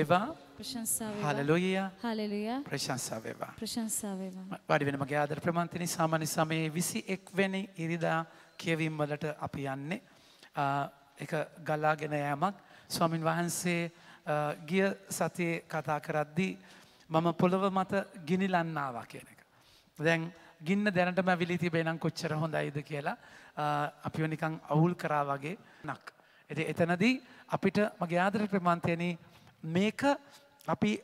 ඒවා හලලුයිය හලලුය ප්‍රශංසා වේවා ප්‍රශංසා වේවා වාඩි වෙන මගේ ආදර ප්‍රමාන්තනි සාමාන්‍ය සමයේ 21 වෙනි ඉරිදා කියවීම් වලට අපි යන්නේ ඒක ගලාගෙන යෑමක් ස්වාමින් වහන්සේ ගිය සතියේ කතා කරද්දී මම පොළව මත ගිනිලන්නවා කියන එක. දැන් ගින්න දැනටම ඇවිලි තිබේ නම් කොච්චර හොඳයිද කියලා අපිව නිකන් අවුල් කරා වගේ නක්. ඉතින් එතනදී අපිට මගේ ආදර ප්‍රමාන්තයනේ මේක අපි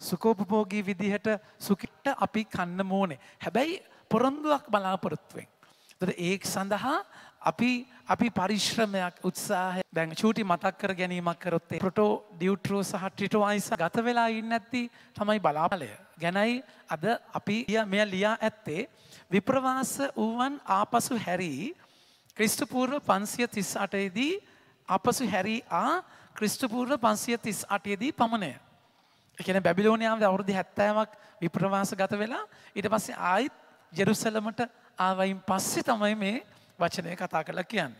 සුකෝපභෝගී විදිහට සුකිට්ට අපි කන්න මෝනේ. හැබැයි පොරොන්දුවක් බලාපොරොත්තුවෙන්. තොට ඒ සඳහා අපි අපි පරිශ්‍රමයක් උත්සාහ දැන් චූටි මතක් කර ගැනීමක් කරොත්තේ ප්‍රටෝ ඩියුට්‍රෝ සහ ටිටෝයිස ගත වෙලා ඉන්න ඇති තමයි බලාපලය ගැනයි අද අපි මෙය ලියා ඇත්තේ විප්‍රවාස වූවන් ආපසු හැරී ක්‍රිස්ටපූර්ව පන්සිය තිස් අටයේදී අපසු හැරී ආ ක්‍රිස්ටපූර්ව පන්සිය තිස් අටයේදී පමණය. එකන බැබිලෝනයාාව අවුරුදු හැත්තෑමක් විප්‍රවාස ගත වෙලා ඉට පස්සේ ආයිත් ජෙරුසලමට ආවයින් පස්සෙ තමයි මේ වචනය කතා කළ කියන්න.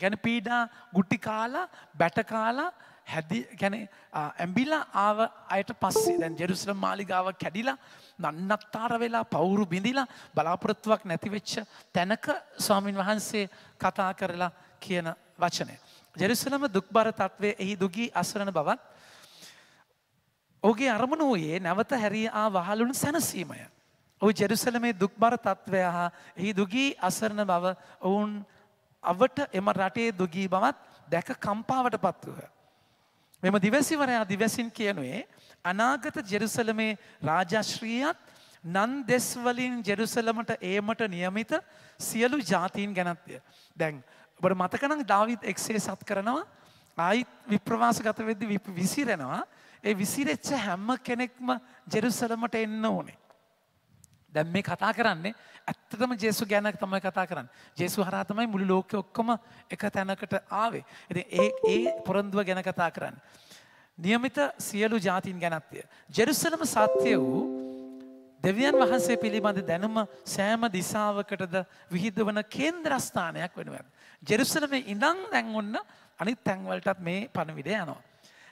ගැන පීඩා ගුට්ටි කාලා බැටකාලා හැදි ගැන ඇම්බිලා ආව අයට පස්සේ දැන් ජෙරුසල මාලිගාව කැඩිලා නන්නත්තාර වෙලා පවුරු බිඳිලා බලාපොරොත්තුවක් නැතිවෙච්ච තැනක ස්වාමීන් වහන්සේ කතා කරලා කියන වචනය. ජෙරුසලම දුක්බර තත්වය එහි දුගී අසරණ බවත් ඔගේ අරමුණ වූයේ නැවත හැරිය ආ වහලුන් සැනසීමය. ඔහු ජෙරුසලමේ දුක්බර තත්ත්වය හා එහි දුගී අසරණ බව ඔවුන් අවට එම රටේ දුගී බවත් දැක කම්පාවට පත්වහ. මෙම දිවැසිවරයා දිවැසින් කියනුවේ අනාගත ජෙරුසලමේ රාජශ්‍රීයත් නන් දෙස්වලින් ජෙරුසලමට ඒමට නියමිත සියලු ජාතීන් ගැනත්ය. දැන් ඔබට මතකනම් දාවිත් එක්සේ සත් කරනවා ආයිත් විප්‍රවාස ගත වෙද්දි විසිරෙනවා ඒ විසිරෙච්ච හැම කෙනෙක්ම ජෙරුසලමට එන්න ඕනේ. දැන් මේ කතා කරන්නේ ඇත්තටම ජේසු ගැන තමයි කතා කරන්නේ. ජේසු හරහා තමයි මුළු ලෝකෙ ඔක්කොම එක තැනකට ආවේ. ඉතින් ඒ ඒ පොරොන්දුව ගැන කතා කරන්නේ. નિયમિત සියලු જાතින් ගැනත්ය. ජෙරුසලම සත්‍ය වූ දෙවියන් වහන්සේ පිළිබඳ දැනුම සෑම දිසාවකටද විහිදවන කේන්ද්‍රස්ථානයක් වෙනවා. ජෙරුසලම ඉඳං දැන් ඔන්න අනිත් තැන්වලටත් මේ පණවිඩ යනවා.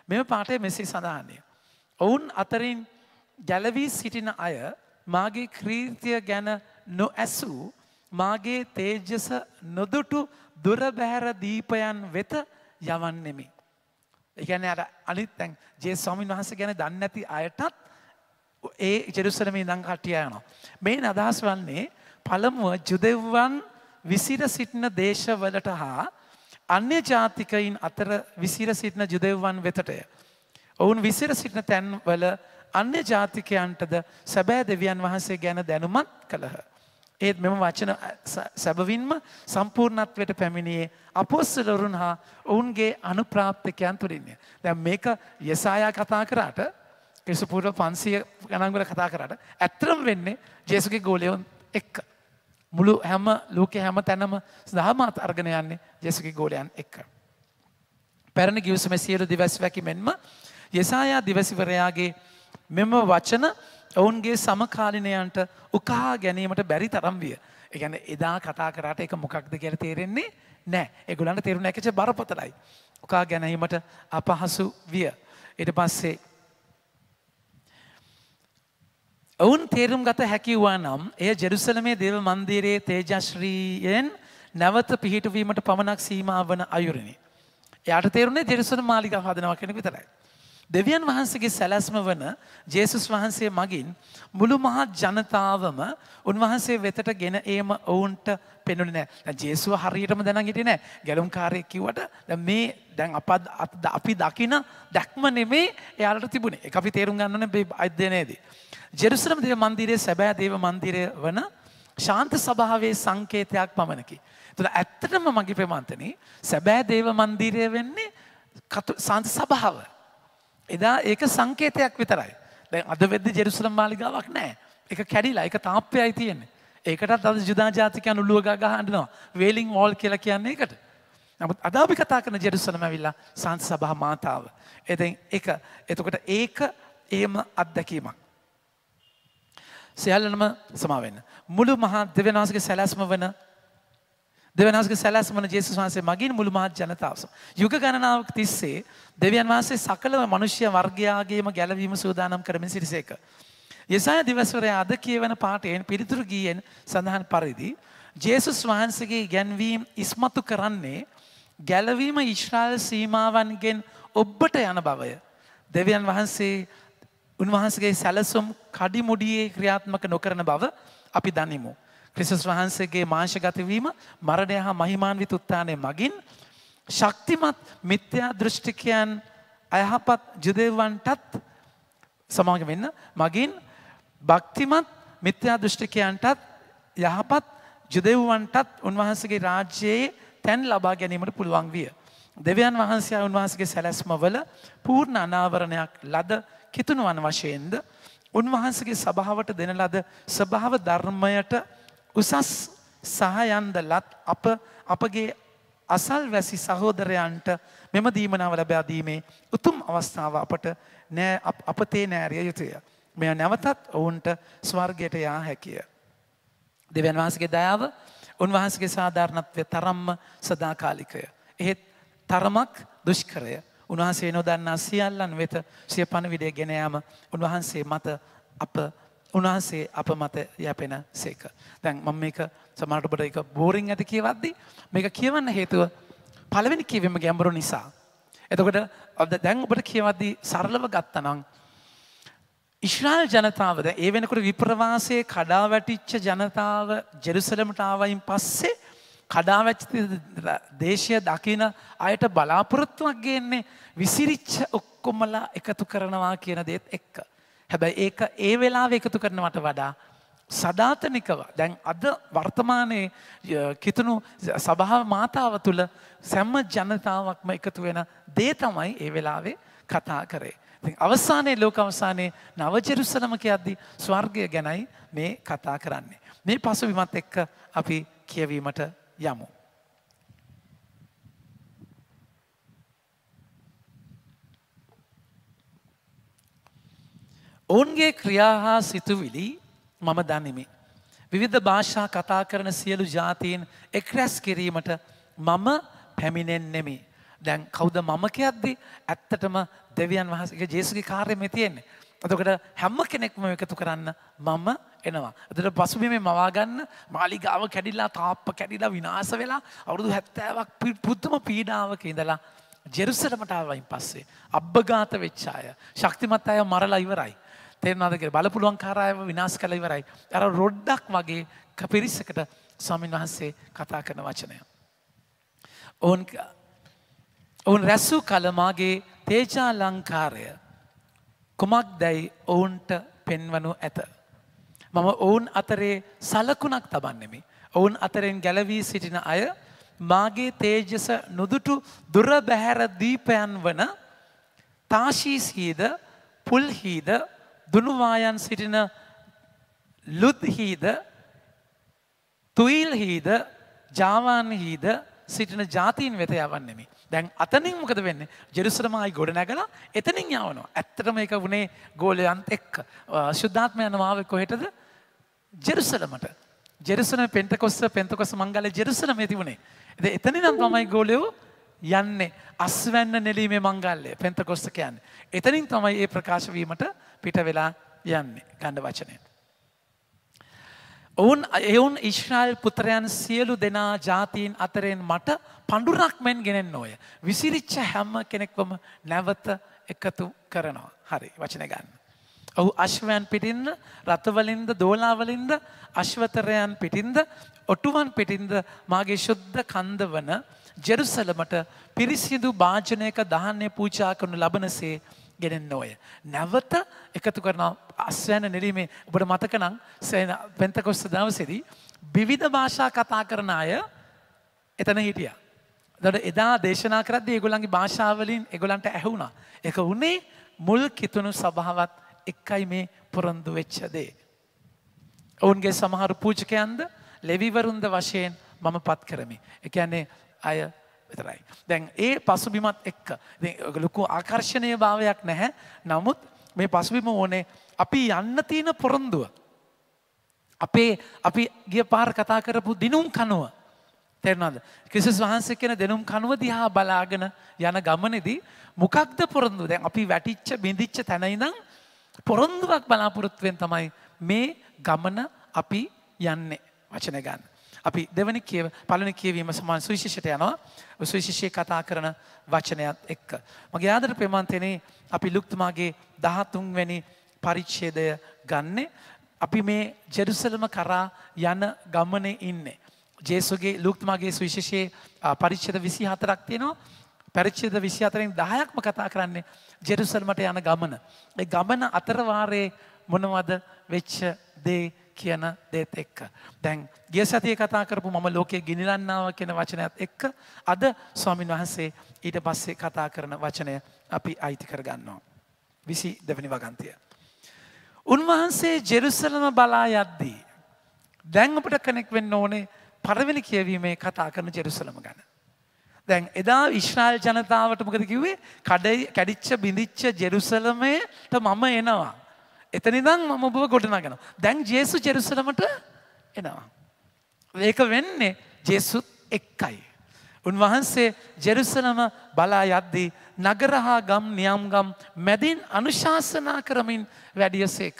මෙම පාටය මෙසේ සඳහන්නේ. ඔවුන් අතරින් ගැලවී සිටින අය මාගේ ක්‍රීතිය ගැන නොඇසූ මාගේ තේජස නොදුටු දුරබැහැර දීපයන් වෙත යවන්නෙමි. එකැන අට අනිත් තැන් ජේ ස්වාමින් වහස ගැන දන්න ඇති අයටත් ඒ ජෙරුසලම ඉඳං කටිය යනවා. මේ අදහස් වන්නේ පළමුුව ජුදෙව්වන් විසිර සිටින දේශවලට හා අන්‍ය ජාතිකයින් අතර විසිර සිටින ජුදෙව්වන් වෙතටය. ඔවුන් විසිර සිටින තැන්වල අන්‍ය ජාතිකයන්ටද සැබෑ දෙවියන් වහන්සේ ගැන දැනුමත් කළහ. ඒත් මෙම වචන සැබවින්ම සම්පූර්ණත්වයට පැමිණියේ අපොස්සලවරුන් හා ඔවුන්ගේ අනුප්‍රාප්තිකයන් තුළින්ය. දැන් මේක යසායා කතා කරාට ක්‍රිස්තුපූර්ව 500 ගණන්වල කතා කරාට ඇත්තම වෙන්නේ ජේසුගේ ගෝලයන් එක්ක. මුළු හැම ලෝකෙ හැම තැනම දහමත් අර්ගෙන යන්නේ ජෙසුගේ ගෝලයන් එක්ක. පැරණ ගිවිසුම සියලු දිවැස්වැකි මෙන්ම යෙසායා දිවසිවරයාගේ මෙම වචන ඔවුන්ගේ සමකාලිනයන්ට උකහා ගැනීමට බැරි තරම් විය. එකැන එදා කතා කරට එක මොකක්ද ගැන තේරෙන්නේ නෑ එගුලන්ට තේරුණ එකච බරපතලයි. උකා ගැනීමට අපහසු විය. එට පස්සේ ඔවුන් තේරුම් ගත හැකිවවා නම් එය ජෙරුසලමේ දේව මන්දිරයේ තේජශ්‍රීයෙන් නැවත පිහිටවීමට පමණක් සීමාව වන අයුරණි. එයාට තේරුණේ ජෙරුසලම මාලික හදනවා කෙනෙක් විතරයි. දෙවියන් වහන්සේගේ සැලැස්ම වන ජේසුස් වහන්සේ මගින් මුළු මහත් ජනතාවම උන්වහන්සේ වෙතට ගෙන ඒම ඔවුන්ට පෙනුන නෑ ජේසුව හරියටම දැන හිටින ගැලුම් කාරයකිවට මේ දැන් අපත් අත්ද අපි දකින දැක්ම නෙමේ එයාලට තිබුණ එක අපි තේරුම් ගන්නන බේ අධ්‍යනයේදී. ජෙරුසලම් දේව මන්දිරේ සැබෑ දේව මන්දිරය වන ශාන්ත සභාවේ සංකේතයක් පමණකි. තුළ ඇත්තටම මගේ ප්‍රමන්තන සැබෑ දේව මන්දිරය වෙන්නේ සංත සභාව. එදා ඒක සංකේතයක් විතරයි. දැන් අද වෙද්දි ජෙරුසලම් මාලිගාවක් නෑ එක කැඩිලා එක තාප්පයයි තියෙන්නේ. ඒකටත් අද ජුදා ජාතිකයන් උල්ලුව ගහනවා. වේලින් වෝල් කියලා කියන්නේ ඒකට. නමුත් අද අපි කතා කරන ජෙරුසලම ඇවිල්ලා සංස සභා මාතාව. එතෙන් එක එතකොට ඒක එහෙම අත්දැකීමක්. සියල්ලනම සමාවෙන්න. මුළු මහා දෙවෙනවාසගේ සැලැස්ම වන දෙවනස්ගේ සැලැස්මන ජේසුස් වහන්සේ මගින් මුළු මහත් ජනතාවස. යුග ගණනාවක් තිස්සේ දෙවියන් වහන්සේ සකලව මනුෂ්‍ය වර්ගයාගේම ගැලවීම සූදානම් කරමින් සිටිසේක. යසාය දිවස්වරයා අද කියවන පාටයෙන් පිළිතුරු ගීයෙන් සඳහන් පරිදි ජේසුස් වහන්සේගේ ඉගැන්වීම් ඉස්මතු කරන්නේ ගැලවීම ඊශ්‍රායල් සීමාවන්ගෙන් ඔබ්බට යන බවය. දෙවියන් වහන්සේ උන්වහන්සේගේ සැලසුම් කඩිමුඩියේ ක්‍රියාත්මක නොකරන බව අපි දනිමු. ක්‍රිස්තුස් වහන්සේගේ මාංශගතවීම මරණය හා මහිමාන්විත උත්ථානය මගින් ශක්තිමත් මිත්‍යා දෘෂ්ටිකයන් අයහපත් ජුදෙවන්ටත් සමාග වෙන්න මගින් භක්තිමත් මිත්‍යා දෘෂ්ටිකයන්ටත් යහපත් ජුදෙව්වන්ටත් උන්වහන්සේගේ රාජ්‍යයේ තැන් ලබා ගැනීමට පුළුවන් විය. දෙවියන් වහන්සේ උන්වහන්සේගේ සැලැස්මවල පූර්ණ අනාවරණයක් ලද කිතුණුවන් වශයෙන්ද උන්වහන්සේගේ සභාවට දෙන ලද ස්වභාව ධර්මයට උසස් සහයන්ද ලත් අප අපගේ අසල්වැසි සහෝදරයන්ට මෙම දීමනාව ලබා දීමේ උතුම් අවස්ථාව අපට නෑ අපතේ නෑරිය යුතුය. මෙය නැවතත් ඔවුන්ට ස්වර්ගයට යා හැකිය. දෙවන් වහන්සගේ දයාව උන්වහන්සගේ සාධාරණත්වය තරම්ම සදාකාලිකය. එහෙත් තරමක් දුෂ්කරය උන්වහන්සේ නොදන්නා සියල්ලන් වෙත සිය පණවිඩය ගෙනයාම උන්වහන්සේ මත අප උන්වහන්සේ අප මත යැපෙන සේක. දැන් මම මේක සමහරටබට එක බෝරිං ඇති කියවද්දී මේක කියවන්න හේතුව පළවෙනි කිවීම ගැඹුරු නිසා. එතකොට අද දැන් ඔබට කියවද්දී සරලව ගත්තනම් ඉශ්‍රාල් ජනතාවද ඒ වෙනකොට විප්‍රවාසය කඩා වැටිච්ච ජනතාව ජෙරුසලමට ආවයින් පස්සේ කඩාවැච්චි දේශය දකින අයට බලාපොරොත්තුවක් ගේන්නේ විසිරිච්ච ඔක්කොමලා එකතු කරනවා කියන දේත් එක්ක. හැබැයි ඒක ඒ වෙලාව එකතු කරනවට වඩා සධාතනිකව දැන් අද වර්තමානයේ කිතුණු සභාව මාතාව තුළ සැම්ම ජනතාවක්ම එකතු වෙන දේ තමයි ඒ වෙලාවේ කතා කරේ. ඉතින් අවසානයේ ලෝක අවසානයේ නවජෙරුසලම කියද්දී ස්වර්ගය ගැනයි මේ කතා කරන්නේ. මේ පසුබිමත් එක්ක අපි කියවීමට යමු. ඔවුන්ගේ ක්‍රියා හා සිතුවිලි මම දනිමි. විවිධ භාෂා කතා කරන සියලු ජාතීන් එක් රැස් කිරීමට මම පැමිණෙන්නෙමි. දැන් කවුද මම කියද්දි ඇත්තටම දෙවියන් වහන්සේ ජේසුගේ කාර්යය මේ තියෙන්නේ. එතකොට හැම කෙනෙක්ම එකතු කරන්න මම එනවා. එතකොට පසුබිමේ මවා ගන්න මාලිගාව කැඩිලා තාප්ප කැඩිලා විනාශ වෙලා අවුරුදු 70ක් පුදුම පීඩාවක ඉඳලා ජෙරුසලමට ආවයින් පස්සේ අබ්බගාත වෙච්ච අය ශක්තිමත් අය මරලා ඉවරයි. තේරෙනවද කියලා බලපුලුවන් කාරායව විනාශ කළා ඉවරයි. අර රොඩ්ඩක් වගේ පිරිසකට ස්වාමීන් වහන්සේ කතා කරන වචනය. ඔවුන් ඔවුන් රැස්සූ කල මාගේ තේජා ලංකාරය කුමක්දයි ඔවුන්ට පෙන්වනු ඇත. මම ඔවුන් අතරේ සලකුණක් තබන්නෙමි. ඔවුන් අතරෙන් ගැලවී සිටින අය මාගේ තේජස නොදුටු දුර බැහැර දීපයන් වන තාශීසීද පුල්හිීද දුනුවායන් සිටින ලුත්හිීද තුයිල්හිීද ජාවාන්හිීද සිටින ජාතීන් වෙත යවන්නෙමි. දැන් අතනින් මොකද වෙන්න ජෙරුසරමයි ගොඩ නැගලා එතනින් යවනවා. ඇත්තටම එක වුණේ ගෝලයන්ත් එක් ශුද්ධාත්ම යනවාව කොහෙටද ජෙරුසලමට. ජෙරුසන පෙන්ටකොස්ස පෙන්තකොස්ස මංගල ජෙරුසලම ඇති වුණේ. එතනි නම් තමයි ගෝලයෝ යන්නේ අස්වැන්න නෙලීමේ මංගල්ලය පෙන්ත කොස්ස කියන්න. එතනින් තමයි ඒ ප්‍රකාශවීමට පිට වෙලා යන්නේ ගණ්ඩ වචනය. ඔවුන් එවුන් ඉශ්‍රායිල් පුත්‍රයන් සියලු දෙනා ජාතීන් අතරෙන් මට පඩුරක් මෙන් ගෙනෙන් නෝය. විසිරිච්ච හැම්ම කෙනෙක්වම නැවත එකතු කරනවා. හරි වචන ගන්න. ඔහු අශ්වයන් පිටින්ද රථවලින්ද දෝලාවලින්ද අශ්වතරයන් පිටින්ද ඔටුවන් පිටින්ද මාගේ ශුද්ධ කන්ද වන ජෙරුසලමට පිරිසිදු භාජනයක දාහනය පූචා කරනු ලබනසේ ගෙනෙන් ඕය. නැවත එකතු කරන අස්වැන නිරීමේ ඔබට මතකනං සේන පෙන්තකොස්ස දවසෙදී. විවිධ භාෂා කතා කරන අය එතන හිටිය. දට එදා දේශනා කරද ඒගොලන්ගේ භාෂාවලින් එගොලන්ට ඇහුුණා. එක උනේ මුල් කිතුුණු සභාවත් එක්කයි මේ පොරොන්දු වෙච්චදේ. ඔවුන්ගේ සමහර පූජකයන්ද ලෙවිවරුන්ද වශයෙන් මම පත් කරමි. එකන්නේ අය විතරයි. දැන් ඒ පසුබිමත් එක්ක ලොකු ආකර්ශණය භාවයක් නැහැ නමුත් මේ පසුබිම ඕනේ අපි යන්න තියෙන පොරොන්දුව. අපේ අපි ගිය පාර කතා කරපු දිනුම් කනුව තෙරනද. කිසිස් වහන්සේ කෙන දෙනුම් කනුව දිහා බලාගෙන යන ගමනෙදී මොකක්ද පොරොන්දුව දැන් අපි වැටිච්ච බිඳිච්ච තැනයිනම් පොරොන්දුවක් බලාපොරොත්තුවෙන් තමයි මේ ගමන අපි යන්නේ වචන ගන්න. අපි දෙවනි කියව පළවෙනි කියවීම සමාන සුවිශේෂයට යනවා. සුවිශේෂී කතා කරන වචනයත් එක්ක. මගේ ආදර ප්‍රේමන්තනේ අපි ලුක්තුමාගේ 13 වෙනි පරිච්ඡේදය ගන්නෙ අපි මේ ජෙරුසලම කරා යන ගමනේ ඉන්නේ. ජේසුගේ ලුක්තුමාගේ සුවිශේෂයේ පරිච්ඡේද 24ක් තියෙනවා. පරිච්ඡේද 24න් 10ක්ම කතා කරන්නේ ජෙරුසලමට යන ගමන. ඒ ගමන අතරවාරයේ මොනවද වෙච්ච දේ කියන දෙත් එක්ක. දැන් ගිය සතිය කතා කරපු මම ලෝකයේ ගිනිලන්නාව කියන වචනයත් එක්ක අද ස්වාමින් වහන්සේ ඊට පස්සේ කතා කරන වචනය අපි අයිති කරගන්නවා. විසි දෙවැනි වගන්තිය. උන්වහන්සේ ජෙරුසලම බලා යද්දී. දැන් අපට කෙනෙක් වෙන්න ඕනේ පරවෙනි කියවීමේ කතා කරන ජෙරුසලම ගැන. දැන් එදා විශ්නාල් ජනතාවට මොකද කිව්වේ කඩ කැඩිච්ච බිඳිච්ච ජෙරුසලමයට මම එනවා. එතනිදං මම ඔබව ගොඩනගෙන දැන් ජේසු ජෙරුසලමට එනවා. ඒක වෙන්නේ ජෙසුත් එක්කයි. උන්වහන්සේ ජෙරුසලම බලා යද්දී නගරහා ගම් නියම්ගම් මැදින් අනුශාසනා කරමින් වැඩිය සේක.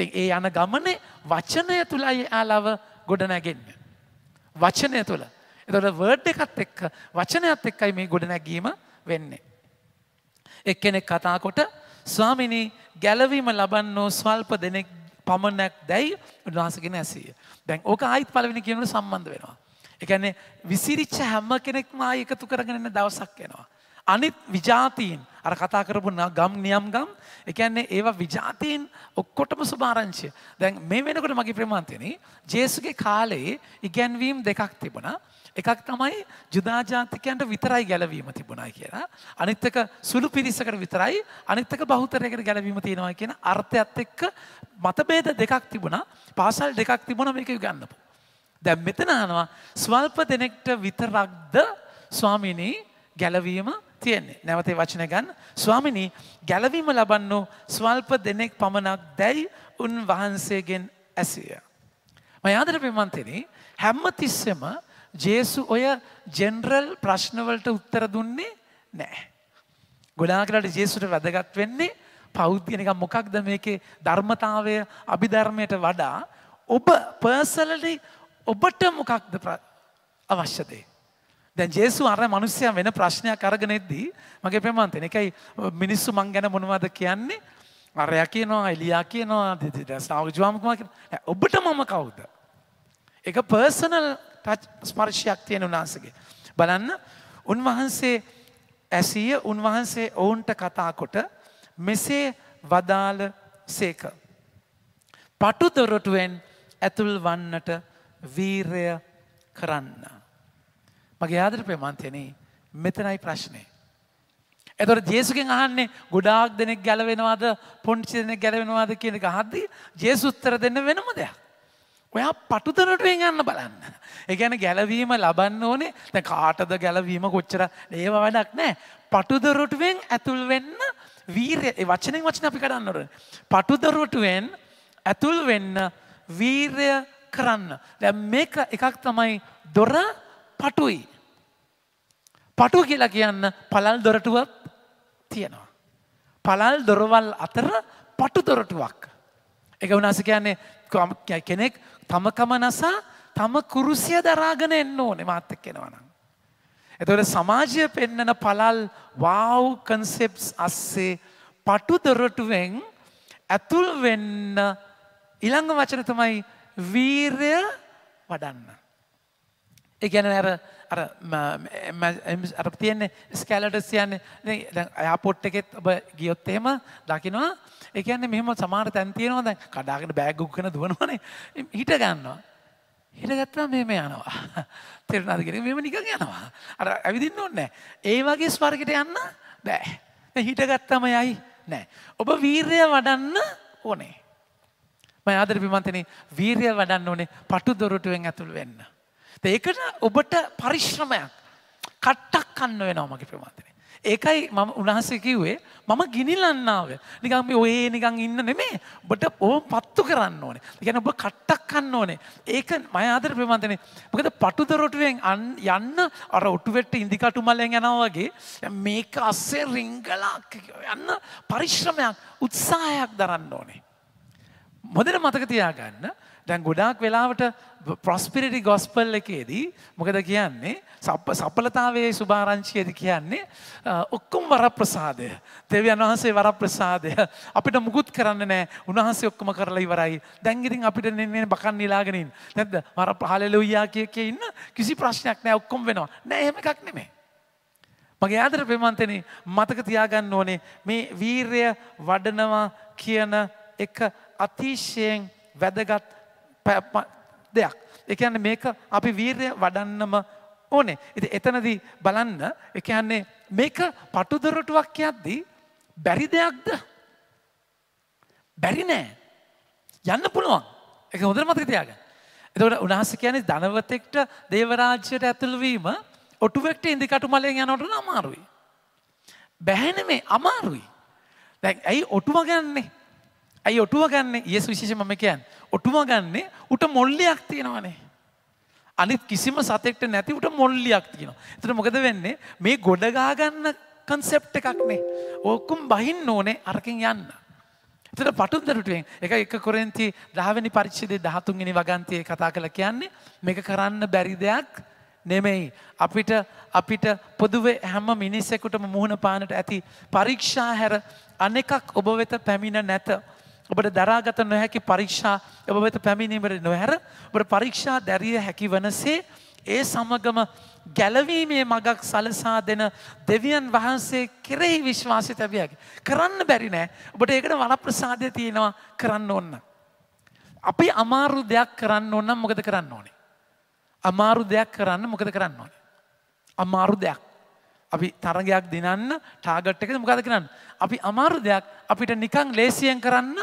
ඒ යන ගමනේ වචනය තුළයි ඇලාව ගොඩනැගෙන්න්න. වචනය තුළ. එතොට වර්ඩ් එකත් එක්ක වචනයත් එක්කයි මේ ගොඩනැගීම වෙන්නේ. එක්කෙනෙක් කතාකොට ස්වාමිනි ගැලවීම ලබන්නෝ ස්වල්ප දෙනෙක් පමණක් දැයි උන්වහසගෙන ඇසීය. දැන් ඕක ආයිත් පලවෙනි කියනට සම්බන්ධ වෙනවා. එකන්නේ විසිරිච්ච හැම්ම කෙනෙක්ම ආයකතු කරගෙනන්න දවසක් වෙනවා. අනිත් විජාතීන් අර කතා කරපු ගම් නියම් ගම් එකන්නේ ඒවා විජාතීන් ඔක්කොටම සුභාරංචය දැන් මේ වෙනකොට මගේ ප්‍රමාන්තයන ජේසුගේ කාලයේ ඉගැන්වීම් දෙකක් තිබුණා එකක් තමයි ජුදාජාතිකයන්ට විතරයි ගැලවීම තිබුණා කියලා. අනිත් එක සුළු පිරිසකට විතරයි අනිත් එක බහුතරයකට ගැලවීම තියෙනවා කියන අර්ථයත් එක්ක මතභේද දෙකක් තිබුණා. පාසල් දෙකක් තිබුණා මේක යුගන්නපු. දැන් මෙතන අහනවා ස්වල්ප දෙනෙක්ට විතරක්ද ස්වාමිනී ගැලවීම තියෙන්නේ. නැවතේ වචන ගන්න. ස්වාමිනී ගැලවීම ලබන්නෝ ස්වල්ප දෙනෙක් පමණක් දැයි උන්වහන්සේගෙන් ඇසිය. මම ආදර පින්වන්තනි හැම තිස්සෙම ජේසු ඔය ජෙනරල් ප්‍රශ්නවලට උත්තර දුන්නේ නෑ. ගොඩාකරට ජේසුට වැදගත් වෙන්නේ පෞද්ගනික මොකක්ද මේකේ ධර්මතාවය අභිධර්මයට වඩා ඔබ පර්සලලි ඔබට මොකක්ද අවශ්‍යදේ. දැන් ජේසු අර මනුස්්‍යය වෙන ප්‍රශ්නයක් අරගෙනෙද්දී මගේ පෙමන්තෙන එකයි මිනිස්සු මං ගැන මොනවද කියන්නේ අරය කියනවා එලියා කියනවා සාවජවාමකම ඔබට මම කවුද. එක පර්සනල් ස්පර්ශයක් තියෙන උනාසගේ. බලන්න උන්වහන්සේ ඇසීය උන්වහන්සේ ඔවුන්ට කතාකොට මෙසේ වදාළ සේක. පටුදොරටුවෙන් ඇතුල් වන්නට වීරය කරන්න. මගේ ආදරපය මන්තයන මෙතනයි ප්‍රශ්නය. එතොට ජේසුකෙන් අහන්නේ ගොඩාක් දෙනෙක් ගැලවෙනවාද පොන්චි දෙනෙක් ගැලවෙනවාද කියන හද්දී ජේසුත්තර දෙන්න වෙනම දෙයක්. ඔයා පටුදරටුවෙන් ගන්න බලන්න. එකැන ගැලවීම ලබන්න ඕනේ ත කාටද ගැලවීම කොච්චර ඒව වැඩක් නෑ. පටුදරොටුවෙන් ඇතුල් වෙන්න වීරය වචනෙන් වචන අපි කරන්නට. පටුදරොටුවෙන් ඇතුල් වෙන්න වීරය කරන්න. දැ මේක එකක් තමයි දොර පටුයි. පටු කියලා කියන්න පලල් දොරටුවක් තියෙනවා. පලල් දොරවල් අතර පටු දොරටුවක්. එක වනාස කියන්නේ කෙනෙක් තමකම නසා තම කුරුසිය දරාගෙන එන්න ඕනේ මාත් එක්ක එනවනම්. එතකොට සමාජය පෙන්නන පළල් වාව් කන්සෙප්ට්ස් අස්සේ පටු දොරටුවෙන් ඇතුල් වෙන්න ඊළඟ වචන තමයි වීරය වඩන්න. ඒ කියන්නේ අර අර අර තියෙන්නේ ස්කැලටස් කියන්නේ දැන් එයාපෝට් එකෙත් ඔබ ගියොත් එහෙම දකිනවා. ඒ කියන්නේ මෙහෙම සමහර තැන් තියෙනවා දැන් කඩාගෙන බෑග් උක්කන දුවනවනේ. හිට ගන්නවා. හිටගත්තා මෙම යනවා තෙරනාද කෙන මෙම නිකං යනවා අර ඇවිදින්න ඕන්නෑ ඒ වගේ ස්වර්ගට යන්න බෑ හිටගත්තම යයි නෑ ඔබ වීර්ය වඩන්න ඕනේ ම ආදර විමන්තන වීර්ය වඩන්න ඕනේ පටු දොරටුවෙන් ඇතුළ වෙන්න ඒකට ඔබට පරිශ්‍රමයක් කට්ටක් කන්න වෙනවා මගේ ප්‍රමාන්තනය ඒකයි මම උන්හන්සේ කිව්වේ මම ගිනිලන්නාව නිකම් ඔය නිකං ඉන්න නෙමේ බට ඕම පත්තු කරන්න ඕනේ ගැන ඔබ කට්ටක් කන්න ඕනේ ඒක මයාදර ප්‍රමන්තන මොකද පටුදරොටුවෙන් අන් යන්න අර ඔටුවෙට්ට ඉදිකටු මල්ලෙන් යනවාගේ මේක අස්සේ රිංගලක් යන්න පරිශ්‍රමයක් උත්සාහයක් දරන්න ඕනේ. මොදට මතක තියාගන්න දැන් ගොඩාක් වෙලාවට ප්‍රොස්පිරිටි ගොස්පල් එකේදී මොකද කියන්නේ සප්ප සඵලතාවයේ සුභාරංචියද කියන්නේ ඔක්කොම වරප්‍රසාදය. දෙවියන් වහන්සේ වරප්‍රසාදය. අපිට මුකුත් කරන්න නෑ. උන්වහන්සේ ඔක්කොම කරලා ඉවරයි. දැන් ඉතින් අපිට නෙන්නේ බකන් නිලාගෙන ඉන්න. නැද්ද? වර හලෙලුයා කිය කිය ඉන්න කිසි ප්‍රශ්නයක් නෑ ඔක්කොම වෙනවා. නෑ එහෙම එකක් නෙමෙයි. මගේ ආදර ප්‍රේමන්තනේ මතක තියාගන්න ඕනේ මේ වීරය වඩනවා කියන එක අතිශයෙන් වැදගත් දෙයක්. එකන්නේ මේක අපි වීරය වඩන්නම ඕනේ. ඉති එතනදී බලන්න එකන්නේ මේක පටුදොරටුවක් යද්දී බැරි දෙයක්ද බැරි නෑ. යන්න පුළුවන් එක හොඳ මතක තියාගන්න. එතකොට උනාස කියන්නේ ධනවතෙක්ට දේවරාජ්‍යයට ඇතුළු වීම ඔටුවෙක්ට ඉන්දිකටු මලෙන් යනකොට නම් අමාරුයි. බැහැ නෙමේ අමාරුයි. දැන් ඇයි ඔටුව ගන්නේ? ඇයි ඔටුව ගන්න ඒසු විශේෂ මම කියන් ඔටුම ගන්නේ උට මොල්ලයක් තියෙනවනේ. අනිත් කිසිම සතෙක්ට නැති උට මොල්ලියක් තියෙනවා. එතට මොකද වෙන්නේ මේ ගොඩගාගන්න කන්සෙප්ට එකක්නේ. ඕකුම් බහින්න ඕනේ අරකින් යන්න. එතට පටුන්දරටුවෙන් එක එක කොරෙන්ති දහවැනි පරිච්ෂදේ දහතුන්ගනි වගන්තය කතා කළ කියන්නේ මේක කරන්න බැරි දෙයක් නෙමෙයි. අපිට අපිට පොදුවේ හැම මිනිස්සෙකුටම මුහුණ පානට ඇති පරීක්ෂා හැර අනෙකක් ඔබ වෙත පැමිණ නැත. ඔබට දරාගත නොහැකි පරීක්ෂා ඔබ වෙත පැමිණීමට නොහැර ඔබට පරීක්ෂා දැරිය හැකි වනසේ ඒ සමගම ගැලවීමේ මගක් සලසා දෙන දෙවියන් වහන්සේ කෙරෙහි විශ්වාසය තැබියක. කරන්න බැරි නෑ ඔබට ඒකට වලප්‍රසාදය තියෙනවා කරන්න ඕන්න. අපි අමාරු දෙයක් කරන්න ඕන්නම් මොකද කරන්න ඕනේ. අමාරු දෙයක් කරන්න මොකද කරන්න ඕනේ. අමාරු දෙයක්. අපි තරගයක් දිනන්න ටාගට් එකද මොකද කරන්න. අපි අමාරු දෙයක් අපිට නිකං ලේසියෙන් කරන්න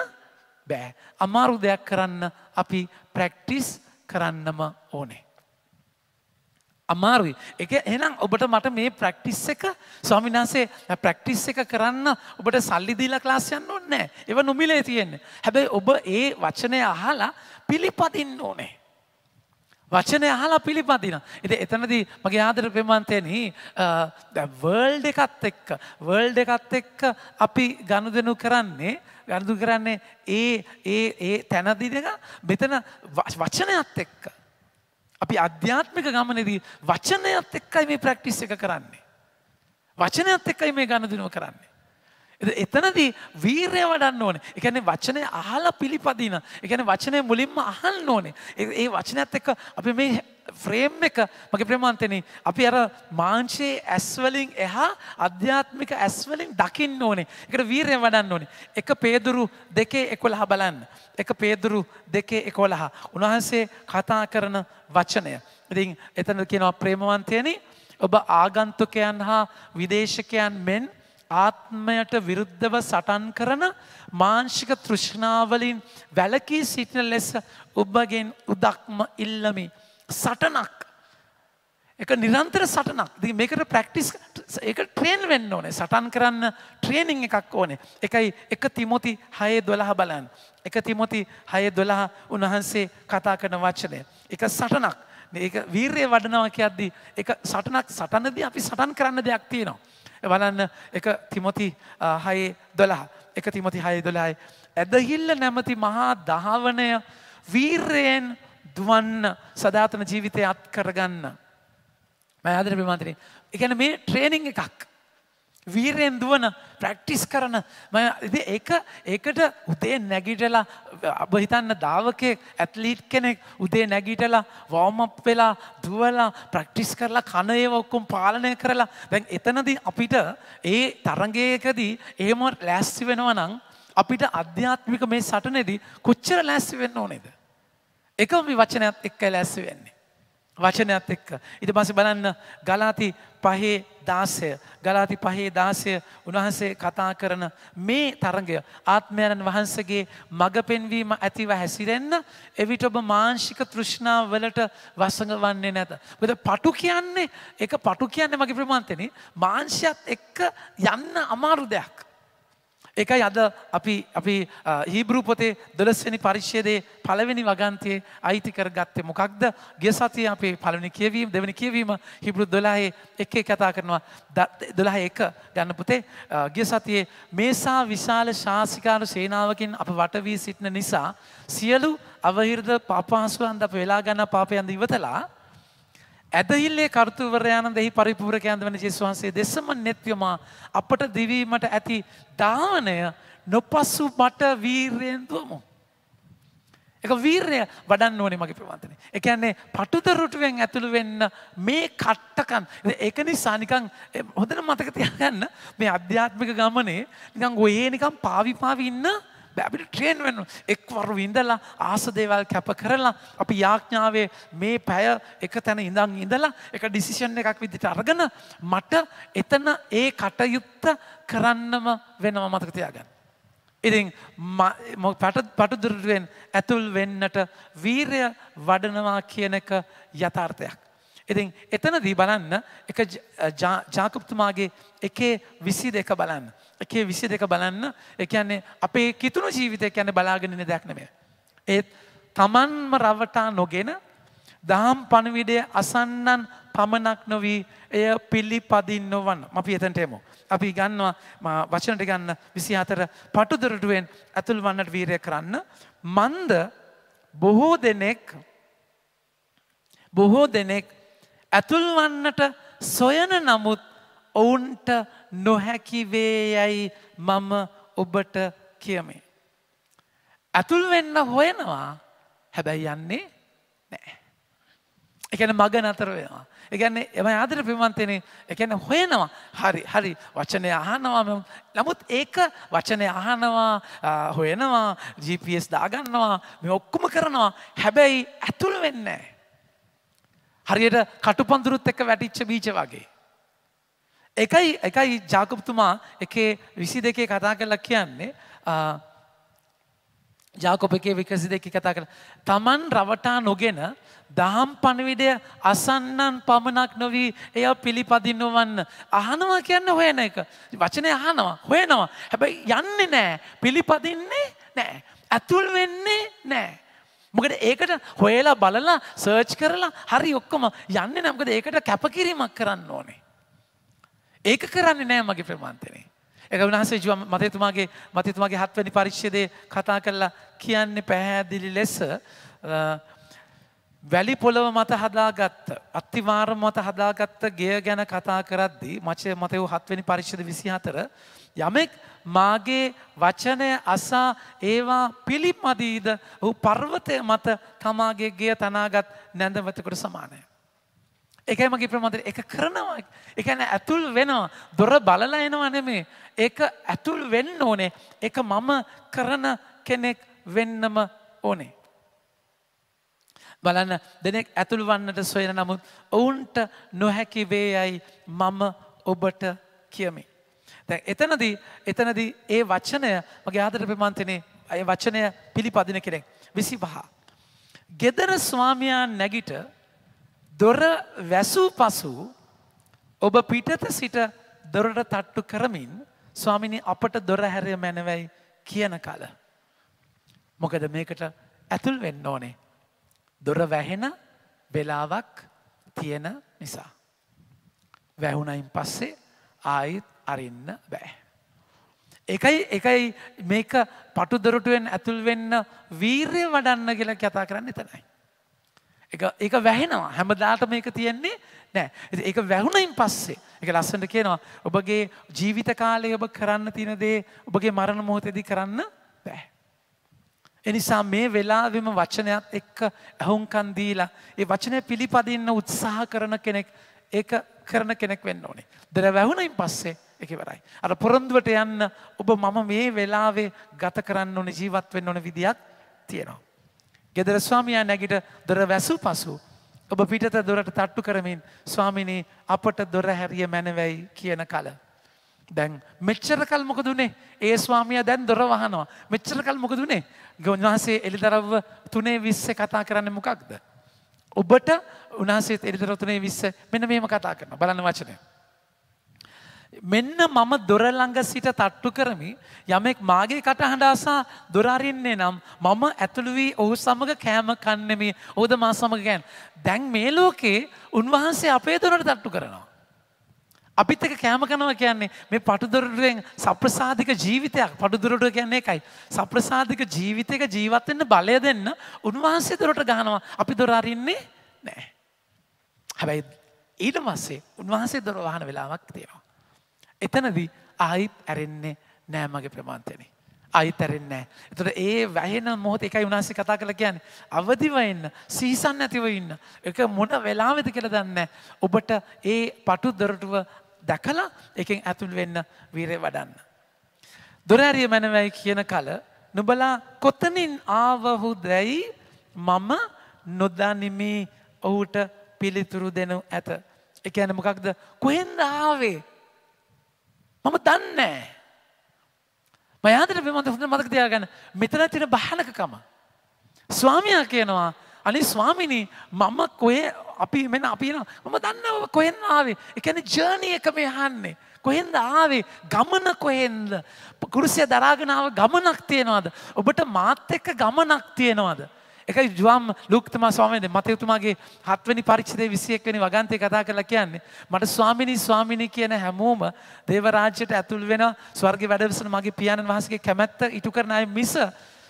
බෑ. අමාරු දෙයක් කරන්න අපි ප්‍රැක්ටිස් කරන්නම ඕනේ. අමාරුයි එක එහෙනම් ඔබට මට මේ ප්‍රක්ටිස් එක ස්වාමිනාසේ ප්‍රක්ටිස් එක කරන්න ඔබට සල්ලි දීලා ක්ලාස් යන්න ඕනේ ඒව නොමිලේ තියෙන්නේ හැබැයි ඔබ ඒ වචනය අහලා පිළිපදින්න ඕනේ වචනය අහලා පිළිපදින ඉතින් එතනදී මගේ ආදර ප්‍රේමන්තයනි දැන් වර්ල්ඩ් එකත් එක්ක වර්ල්ඩ් එකත් එක්ක අපි ගනුදෙනු කරන්නේ ගරදු කරන්නේ ඒ ඒ ඒ තැනදිදක මෙතන වචනයත් එක්ක. අපි අධ්‍යාත්මික ගමනදී වචනයත් එක්කයි මේ ප්‍රක්ටිස් එක කරන්නේ. වචනයත් එක්කයි මේ ගණදිනුව කරන්නේ. එතනදී වීරය වඩන්න ඕනේ. ඒ කියන්නේ වචනේ අහලා පිළිපදින. ඒ කියන්නේ වචනේ මුලින්ම අහන්න ඕනේ. ඒ වචනයත් එක්ක අපි මේ ෆ්‍රේම් එක මගේ ප්‍රමාන්තෙන අපි අර මාංශයේ ඇස්වලින් එහා අධ්‍යාත්මික ඇස්වලින් දකින්න ඕනේ එකට වීරය වඩන්න ඕනේ එක පේදුරු දෙකේ එකොළහ බලන්න එක පේදුරු දෙකේ එකොළහ උන්වහන්සේ කතා කරන වචනය ඉතින් එතන කියනවා ප්‍රේමවන්තයනි ඔබ ආගන්තුකයන් හා විදේශකයන් මෙන් ආත්මයට විරුද්ධව සටන් කරන මාංශික තෘෂ්ණාවලින් වැලකී සිටින ලෙස ඔබගෙන් උදක්ම ඉල්ලමි සටනක් එක නිරන්තර සටනක් දී මේකට ප්‍රක්ටිස් එක ට්‍රේන් වෙන්න ඕනේ සටන් කරන්න ට්‍රේනිං එකක් ඕනේ එකයි එක තිමොති හයේ දොළහ බලන් එක තිමොති හය දොළහ උන්වහන්සේ කතා කරන වචනය එක සටනක් ඒක වීරය වඩනවා කියද්දී එක සටනක් සටනදී අපි සටන් කරන්න දෙයක් තියෙනවා බලන්න එක තිමොති හයේ දොළහ එක තිමොති හය දොළහයි ඇදහිල්ල නැමති මහා දහවනය වීර්යෙන් දුවන්න සධාතන ජීවිතය අත් කරගන්න. මය ආදර පිමන්තරී එකන මේ ට්‍රේනිං එකක්. වීරයෙන් දුවන ප්‍රැක්ටිස් කරන ඒක ඒකට උතේ නැගිටලා අබ හිතන්න දාවකෙක් ඇත්ලීට් කෙනෙක් උදේ නැගිටලා වෝමප් වෙලා දුවලා ප්‍රක්ටිස් කරලා කන ඒව ඔක්කොම් පාලනය කරලා දැන් එතනදී අපිට ඒ තරගයකදී එහෙම ලෑස්ති වෙනවා නම් අපිට අධ්‍යාත්මික මේ සටනේදී කොච්චර ලෑස්ති වෙන්න ඕනේද එකම වචනයත් එක්ක ලැස්සි වෙන්නේ. වචනයත් එක්ක. ඉට පස බලන්න ගලාති පහේ දාසය ගලාති පහේ දාසය උන්වහන්සේ කතා කරන මේ තරගය ආත්මයණන් වහන්සගේ මඟ පෙන්වීම ඇතිව හැසිරෙන්න එවිට ඔබ මාංශික තෘෂ්ණාව වලට වසඟ වන්නේ නැත. බද පටු කියන්නේ එක පටු කියන්නේ මගේ ප්‍රමාන්තෙන මාංශයත් එක්ක යන්න අමාරු දෙයක්. එකයි අද අපි අපි හිබරූපතේ දොළස්වනි පරිච්ෂයේදේ පළවෙනි වගන්තයේ අයිති කර ගත්තේ මොකක්ද ගිය සතිය අපේ පළවෙනි කියවීම දෙවෙනි කියවීම හිබරු දොළහේ එකේ කතා කරනවා දොළහ එක ගන්න පුතේ ගිය සතියේ මේසා විශාල ශාසිකාරු සේනාවකින් අප වටවී සිටින නිසා සියලු අවහිරද පාපාසුවන්ද අප වෙලා ගන්න පාපයන්ද ඉවතලා ඇදහිල්ලේ කර්තවරයාණන් දෙහි පරිපූරකයන්ද වන ජෙස් වහන්සේ දෙසම නැත්වමා අපට දිවීමට ඇති දානය නොපස්සු මට වීර්යෙන්දුවමු. එක වීර්ය වඩන්න ඕනේ මගේ ප්‍රවන්තන. එකන්නේ පටුදරුටුවෙන් ඇතුළු වෙන්න මේ කට්ටකන් එක නිසා නිකං හොඳන මතක තියාගන්න මේ අධ්‍යාත්මික ගමනේ නිකං ගොයේ නිකම් පාවිපාවි ඉන්න බැබිට ට්‍රේන් වෙන එක්වරු ඉඳලා ආස දේවල් කැප කරලා අපි යාඥාවේ මේ පැය එක තැන ඉඳන් ඉඳලා එක ඩිසිෂන් එකක් විදිහට අරගෙන මට එතන ඒ කටයුත්ත කරන්නම වෙනවා මතක තියාගන්න. ඉතින් පටදුරුවෙන් ඇතුල් වෙන්නට වීරය වඩනවා කියන එක යථාර්ථයක්. ඉතින් එතනදී බලන්න එක ජාකප්තුමාගේ එකේ විසි දෙක බලන්න. එකේ විසි දෙක බලන්න එකන්නේ අපේ කිතුුණු ජීවිතය යන බලාගෙනන දැක්නවේ. ඒත් තමන්ම රවටා නොගෙන දහම් පණවිඩය අසන්නන් පමණක් නොවී එය පිල්ලි පදින් නොවන් අපි එතන්ටේමෝ. අපි ගන්නවා වචනට ගන්න විසි අතර පටුදුරටුවෙන් ඇතුල් වන්නට වීරය කරන්න. මන්ද බොහෝ දෙනෙක් බොහෝ දෙනෙක් ඇතුල්වන්නට සොයන නමුත් ඔවුන්ට නොහැකිවේ යැයි මම ඔබට කියමේ. ඇතුල් වෙන්න හොයනවා හැබැයි යන්නේ නෑ. එකන මග නතර වෙනවා. එකන්නේ එම ආදර පිමන්තනේ එකන හොයනවා හරි හරි වචනය අහනවා නමුත් ඒක වචනය අහනවා හොයනවා GPS දාගන්නවා මෙ ඔක්කුම කරනවා හැබැයි ඇතුළ වෙන්නේ. හරියට කටු පඳුරුත් එක්ක වැටිච්ච බීච වගේ. එකයි එකයි ජාකොප්තුමා එකේ විසි දෙකේ කතා කරලා කියන්නේ ජාකොප එකේ විකසි දෙක කතා කළ තමන් රවටා නොගෙන දහම් පණවිඩය අසන්නන් පමණක් නොවී එය පිළිපදින්නවන්න. අහනවා කියන්න හොයන එක. වචනය අහනවා හොයනවා. හැබැයි යන්නේ නෑ පිළිපදින්නේ නෑ. ඇතුල් වෙන්නේ නෑ. මොකද ඒකට හොයලා බලලා සර්ච් කරලා හරි ඔක්කොම යන්න නම්කද ඒකට කැපකිරීමක් කරන්න ඕනේ. ඒක කරන්නේ නෑ මගේ ප්‍රමාන්තනේ. එක උන්හන්සේ ජුව මතතුමාගේ මතතුමාගේ හත්වැනි පරිච්ෂදය කතා කරලා කියන්නේ පැහැදිලි ලෙස වැලි පොළව මත හදාගත්ත අත්තිවාර මත හදාගත්ත ගේ ගැන කතා කරද්දි මචය මතයව හත්වනි පරිච්ෂද විසි හතර යමෙක් මාගේ වචනය අසා ඒවා පිළිපදීද ඔහු පර්වතය මත තමාගේ ගේ තනාගත් නැඳවතකට සමානය. එකයි මගේ ප්‍රමාදයට එක කරනවා. ඒ කියන්නේ ඇතුල් වෙනවා. දොර බලලා එනවා නෙමෙයි. ඒක ඇතුල් වෙන්න ඕනේ. ඒක මම කරන කෙනෙක් වෙන්නම ඕනේ. බලන්න දෙනෙක් ඇතුල් වන්නට සොයන නමුත් ඔවුන්ට නොහැකි වේයයි මම ඔබට කියමි. දැන් එතනදී එතනදී ඒ වචනය මගේ ආදර ප්‍රමාන්තනේ ඒ වචනය පිළිපදින කෙනෙක් 25. ගෙදර ස්වාමියා නැගිට දොර වැසූ පසු ඔබ පිටත සිට දොරට තට්ටු කරමින් ස්වාමිනි අපට දොර හැරය මැනවයි කියන කල. මොකද මේකට ඇතුල් වෙන්න ඕනේ. දොර වැහෙන වෙලාවක් තියෙන නිසා. වැැහුණයින් පස්සේ ආයිත් අරින්න බෑ. එකයි එකයි මේක පටු දොරටුවෙන් ඇතුල් වෙන්න වීරය වඩන්න කියලා කතා කරන්න එතනයි. එක වැහෙනවා හැමදාට මේක තියෙන්නේ නෑ ඒ වැහුණයින් පස්සේ එක ලස්සට කියනවා ඔබගේ ජීවිත කාලය ඔබ කරන්න තියෙන දේ ඔබගේ මරණ මොහොතෙදි කරන්න බෑ. එනිසා මේ වෙලාවෙම වචනයත් එක්ක ඇහුම්කන් දීලා ඒ වචනය පිළිපදින්න උත්සාහ කරන කෙනෙක් ඒ කරන කෙනෙක් වෙන්න ඕනේ. දර වැහුණයින් පස්සේ එක වරයි. අර පොරොන්දුවට යන්න ඔබ මම මේ වෙලාවේ ගත කරන්න ඕන ජීවත් වෙන්න ඕන විදිහක් තියෙනවා. ගෙදර ස්වාමියා නැගිට දොර වැසූ පසු. ඔබ පිටත දොරට තට්ටු කරමින් ස්වාමිනී අපට දොර හැරිය මැනවැයි කියන කල. දැන් මෙච්චර කල් මොකදුනේ ඒ ස්වාමිය දැන් දොර වහනවා. මෙච්චර කල් මොකදුනේ ගොන්වහන්සේ එළිදරව්ව තුනේ විස්ස කතා කරන්න මොකක්ද. ඔබට උනාසේ එළිදරව තුනේ විස්ස මෙන මේම කතා කරන බලන්න වචනය. මෙන්න මම දොර ළඟ සිට තට්ටු කරමි යමෙක් මාගේ කටහඬ අසා දොර අරින්නේ නම් මම ඇතුළු වී ඔහු සමග කෑම කන්නෙමි ඔහුද මා සමග ගෑන් දැන් මේ ලෝකේ උන්වහන්සේ අපේ දොරට තට්ටු කරනවා අපිත් එක කෑම කනවා කියන්නේ මේ පටුදොරටුවෙන් සප්‍රසාධික ජීවිතයක් පටුදුරටුව කියන්නේ එකයි. සප්‍රසාධික ජීවිතයක ජීවත් වෙන්න බලය දෙන්න උන්වහන්සේ දොරට ගහනවා. අපි දොර අරින්නේ නැහැ. හැබැයි ඊට පස්සේ උන්වහන්සේ දොර වහන වෙලාවක් තියෙනවා. එතනදී ආයිත් ඇරෙන්නේ නෑමගේ ප්‍රමාන්තයනේ. අයිතරෙන්නේ. එතට ඒ වැහෙන මොහොත එකයි උනාසේ කතා කළ කියන්න. අවදිව එන්න සීසන් නැතිව ඉන්න. එක මොන වෙලාවෙද කියල දන්න. ඔබට ඒ පටු දොරටුව දැකලා එකෙන් ඇතුල් වෙන්න වීරය වඩන්න. දොරෑරිය මැනවැයි කියන කල නුබලා කොතනින් ආවහු දැයි මම නොදනිමි ඔහුට පිළිතුරු දෙනු ඇත. එක ඇන මොකක්ද කොහෙන්ද ආවේ මම දන්නේ. මයාදර විමත හොඳ මතක තියාගන්න මෙතන තියෙන බහනකකම. ස්වාමියා කියනවා අනේ ස්වාමිනි මම කොහේ අපි මෙන්න අපි එනවා මම දන්නව කොහෙන් ආවේ. ඒ කියන්නේ ජර්නි එක මේ අහන්නේ. කොහෙන්ද ආවේ ගමන කොහෙන්ද කුරුසිය දරාගෙන ආව ගමනක් තියනවාද ඔබට මාත් එක්ක ගමනක් තියනවාද එකයි ජුවම් ලුක්තමා ස්වාමීනි මතයුතුමාගේ හත්වනි පරිච්ඡේදයේ 21 වෙනි වගන්තේ කතා කරලා කියන්නේ මට ස්වාමිනී ස්වාමිනී කියන හැමෝම දේව රාජ්‍යයට ඇතුල් වෙන ස්වර්ගයේ වැඩවසන මගේ පියාණන් වහන්සේගේ කැමැත්ත ඉටු කරන අය මිස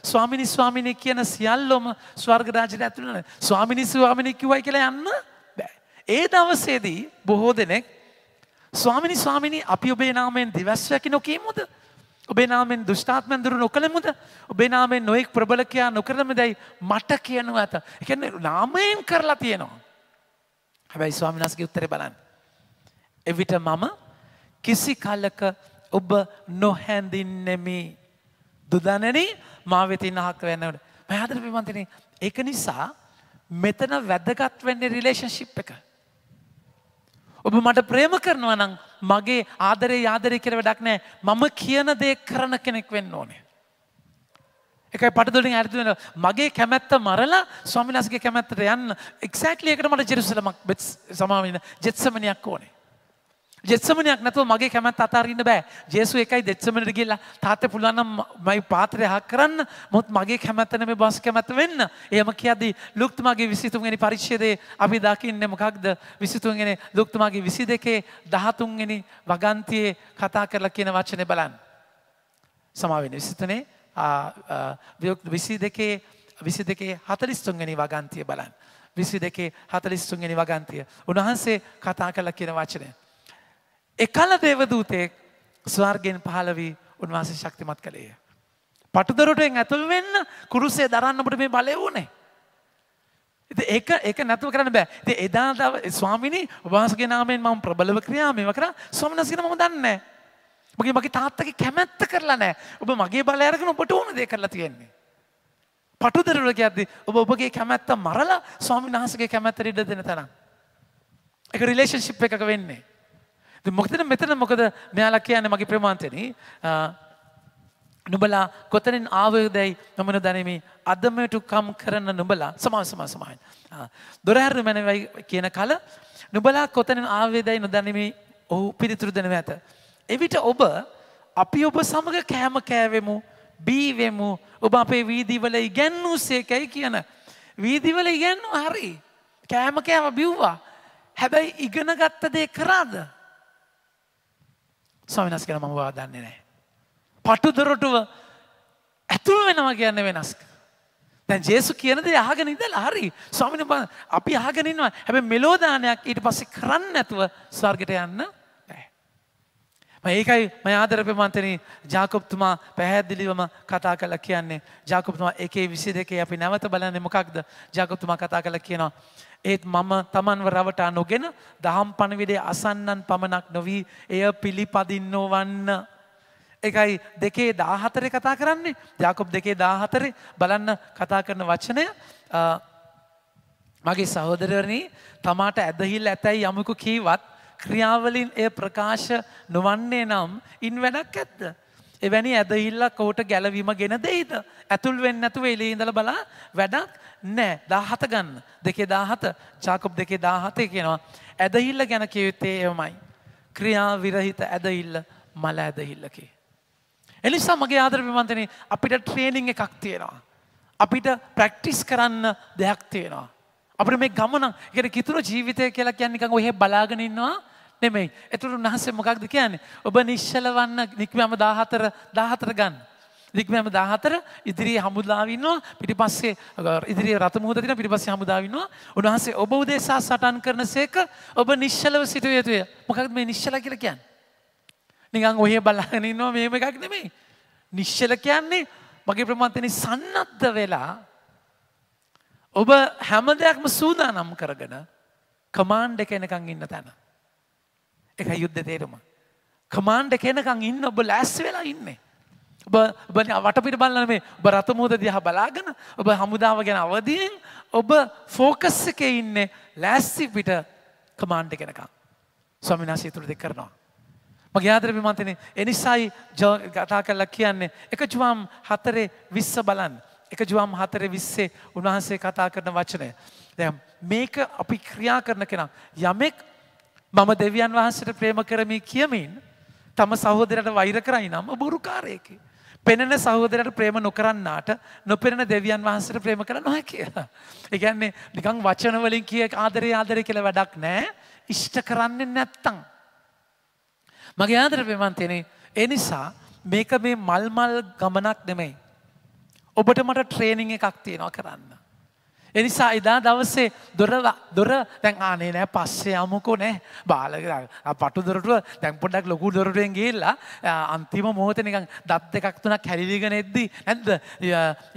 ස්වාමිනී ස්වාමිනී කියන සියල්ලම ස්වර්ග රාජ්‍යයට ඇතුල් වෙන ස්වාමිනී ස්වාමිනී කිව්වයි කියලා යන්න බෑ. ඒ දවසේදී බොහෝ දෙනෙක් ස්වාමිනී ස්වාමිනී අපි ඔබේ නාමයෙන් දිවස් රැකිනෝ කියමුද? ඔබේ නාමෙන් දුෂ්ටාත්මන් දුරු නොකළමුද ඔබේ නාමෙන් නොයෙක් ප්‍රබලකයා නොකරම දැයි මට කියනු ඇත එකන්නේ නාමයෙන් කරලා තියෙනවා. හැබැයි ස්වාමිනස්ගේ උත්තර බලන්න. එවිට මම කිසි කල්ලක ඔබ නොහැඳින්නෙමි දුදනන මා වෙතින් අහක් වෙන්නට පැහදර පිමන්තන ඒක නිසා මෙතන වැදගත් වෙන්නේ රිලේෂන්ශිප් එක. ඔබ මට ප්‍රේම කරනවා නම් මගේ ආදරේ ආදරය කර වැඩක් නෑ මම කියන දේ කරන කෙනෙක් වෙන්න ඕනේ. එකයි පටදුලින් ඇතිවෙන මගේ කැමැත්ත මරලා ස්වාමිනාසගේ කැමැත්තට යන්න එක්සෑට්ලියකට මට ජෙරුසලමක් සමාවෙන ජෙත්සමනයක් ඕනේ. ජෙත්සමනයක් නැතුව මගේ කැමැත් අතාරන්න බෑ ජේසු එකයි දෙත්සමනට කියලා තාත පුලන්නම් මයි පාත්‍රය හක් කරන්න මොත් මගේ කැමැත්තන මේ බස් කැමැත වෙන්න ඒම කියද ලුක්තුමගේ විසිතුන්ගනි පරිච්ෂයදේ අපි දකින්න මොකක්ද විසිතුන්ගෙන ලුක්තුමගේ විසි දෙකේ දහතුන්ගනි වගන්තියේ කතා කරලා කියන වචනය බලන්. සමාවෙන විසිතනේ විසි දෙකේ විසි දෙකේ හතලිස්තුන්ගනි වගන්තිය බලන්. විසි දෙකේ හතලිස්තුන්ගනි වගන්තිය. උන්වහන්සේ කතා කරලා කියන වචනය. එකල දේවදූතයෙක් ස්වාර්ගෙන් පහලවී උන්වහන්සේ ශක්තිමත් කළේය. පටුදරටුවෙන් ඇතුල් වෙන්න කුරුසේ දරන්නට මේ බලය වුණේ. ඒක ඒක නැතුව කරන්න බෑ. ඉතින් එදා තව ස්වාමිනි ඔබවහන්සේගේ නාමයෙන් මම ප්‍රබලව ක්‍රියා මේව කරා. ස්වාමිනාස් කියන මම දන්නේ නැහැ. මගේ මගේ තාත්තගේ කැමැත්ත කරලා නැහැ. ඔබ මගේ බලය අරගෙන ඔබට ඕන දේ කරලා තියෙන්නේ. පටුදරවල කියද්දි ඔබ ඔබගේ කැමැත්ත මරලා ස්වාමිනාහසගේ කැමැත්තට ඉඩ දෙන තරම්. ඒක රිලේෂන්ෂිප් එකක වෙන්නේ. මොකද මෙතන මොකද මෙයාලා කියන්නේ මගේ ප්‍රමාන්තෙන නුබලා කොතනින් ආවයදැයි නොමන දැනමි අදමට කම් කරන්න නුබලා සමාසමා සමහන්. දොරහැරු මැනවයි කියන කල නුබලා කොතනින් ආවේදැයි නොදැනමි ඔහු පිරිතුරු දෙනව ඇත. එවිට ඔබ අපි ඔබ සමඟ කෑම කෑවෙමු බීවෙමු ඔබ අපේ වීදිවල ඉගැන්වූ සේකැයි කියන. වීදිවල ඉගැන්නු හරි කෑම කෑම බිව්වා හැබැයි ඉගෙන ගත්තදේ කරාද. ස්වාමිනස් කර මම වාදන්නේ නෑ. පටු දොරටුව ඇතුළ වෙනවා කියන්න වෙනස්ක. දැන් ජේසු කියනද යහගෙන ඉඳලා හරි ස්වාමීන් වහන්සේ අපි අහගෙන ඉන්නවා හැබැයි මෙලෝ දානයක් ඊට පස්සේ කරන්න නැතුව ස්වර්ගයට යන්න බෑ මම ඒකයි මම ආදර ප්‍රමන්තනි ජාකොබ්තුමා පැහැදිලිවම කතා කළා කියන්නේ ජාකොබ්තුමා 1:22 අපි නැවත බලන්නේ මොකක්ද ජාකොබ්තුමා කතා කළා කියනවා ඒත් මම තමන්ව රවටා නොගෙන දහම් පණවිඩේ අසන්නන් පමණක් නොවී එය පිළිපදින්නෝ වන්න. එකයි දෙකේ දාහතරය කතා කරන්නේ ජාකොබ් දෙකේ දාහතරය බලන්න කතා කරන වචනය මගේ සහෝදරවරණී තමාට ඇදහිල් ඇතැයි යමකු කීවත් ක්‍රියාවලින් එය ප්‍රකාශ නොවන්නේ නම් ඉන් වැඩක් ඇත්ද. එවැනි ඇදහිල්ලක් ඔහුට ගැලවීම ගෙන දෙයිද. ඇතුල් වෙන්න ඇතුව එලේ ඉඳල බලා වැඩක් නෑ දාහත ගන්න දෙකේ දාහත ජාකොබ් දෙකේ දාහතය කියෙනවා. ඇදහිල්ල ගැන කියයුත්තේ එමයි. ක්‍රියා විරහිත ඇදහිල්ල මල ඇදහිල්ලකි. එනිසා මගේ ආදර විමන්තන අපිට ට්‍රේනිං එකක් තියෙනවා. අපිට ප්‍රැක්ටිස් කරන්න දෙයක් තියෙනවා. අපට මේ ගමන ගෙට කිතුර ජීවිතය කියලා කියන්නකං ඔහෙ බලාගෙනන්නවා නෙමෙයි. එතුට උන්හන්සේ මොකක්ද කියන්නේ. ඔබ නිශ්ෂල වන්න නික්මම දාහතර දාහතර ගන්න. දික්මෑම දාහතර ඉදිරි හමුදාවන්නවා පිටිපස්සේ ඉදිරි රතමුහදතින පිටිපස්ස හමුදාවන්නවා උන්හන්සේ ඔබ උදේසා සටන් කරන සේක ඔබ නිශ්ෂලව සිටුව යුතුය මොකක් මේ නිශ්ෂල කියලකයන්. නිගං ඔහය බල්ලගෙනන්නවා මේම එකක් නෙමෙයි. නිශ්ෂල කියන්නේ මගේ ප්‍රමාන්තන සන්නද්ධ වෙලා ඔබ හැම දෙයක්ම සූදානම් කරගෙන කමාන්්ඩ එක එනකං ඉන්න තැන. එක යුද්ධ තේරුම. කමාන්්ඩ කෙනකං ඉන්න ඔබ ලැස් වෙලා ඉන්නේ. ඔබ බන වටපිට බලන මේ ඔබ රතමෝද දිහ බලාගෙන ඔබ හමුදාව ගැන අවදියෙන් ඔබ ෆෝකස් එක ඉන්නේ ලැස්සි පිට කමාන්්ඩ කෙනකං. ස්වමිනාශය තුළ දෙ කරනවා. මගේ ආදරපි මන්තන එනිසායි ගතා කල්ලා කියන්නේ එක ජුවම් හතරේ විස්ස බලන්න. එක ජුවම් හතරේ විස්සේ උන්වහන්සේ කතා කරන වචනය. දැම් මේක අපි ක්‍රියා කරන කෙනම් යමෙක් මම දෙවියන් වහන්සට ප්‍රේම කරමි කියමින් තම සහෝදරයට වෛර කරයි නම් බොරුකාරයකි. පෙනෙන සහෝදරයට ප්‍රේම නොකරන්නාට නොපෙනෙන දෙවියන් වහන්සට ප්‍රේම කර නොහැ කියලා. එකන්නේ නිකං වචනවලින් කිය ආදරය ආදරය කියල වැඩක් නෑ ඉෂ්ට කරන්නේ නැත්තං. මගේ ආදර ප්‍රමන්තයනේ එනිසා මේක මේ මල්මල් ගමනක් නෙමයි. ඔබට මට ට්‍රේනිං එකක් තියෙනවා කරන්න. එනිසා එදා දවසේ දොර දොර දැන් ආනේ නෑ පස්සේ යමුකෝ නෑ බාලග පටු දොරටුව දැන් පොඩ්ඩක් ලොකු දොරටුවෙන් ගිහිල්ලා අන්තිම මොහොතේ නිකන් දත් දෙකක් තුනක් හැරිලිගෙන එද්දි නැද්ද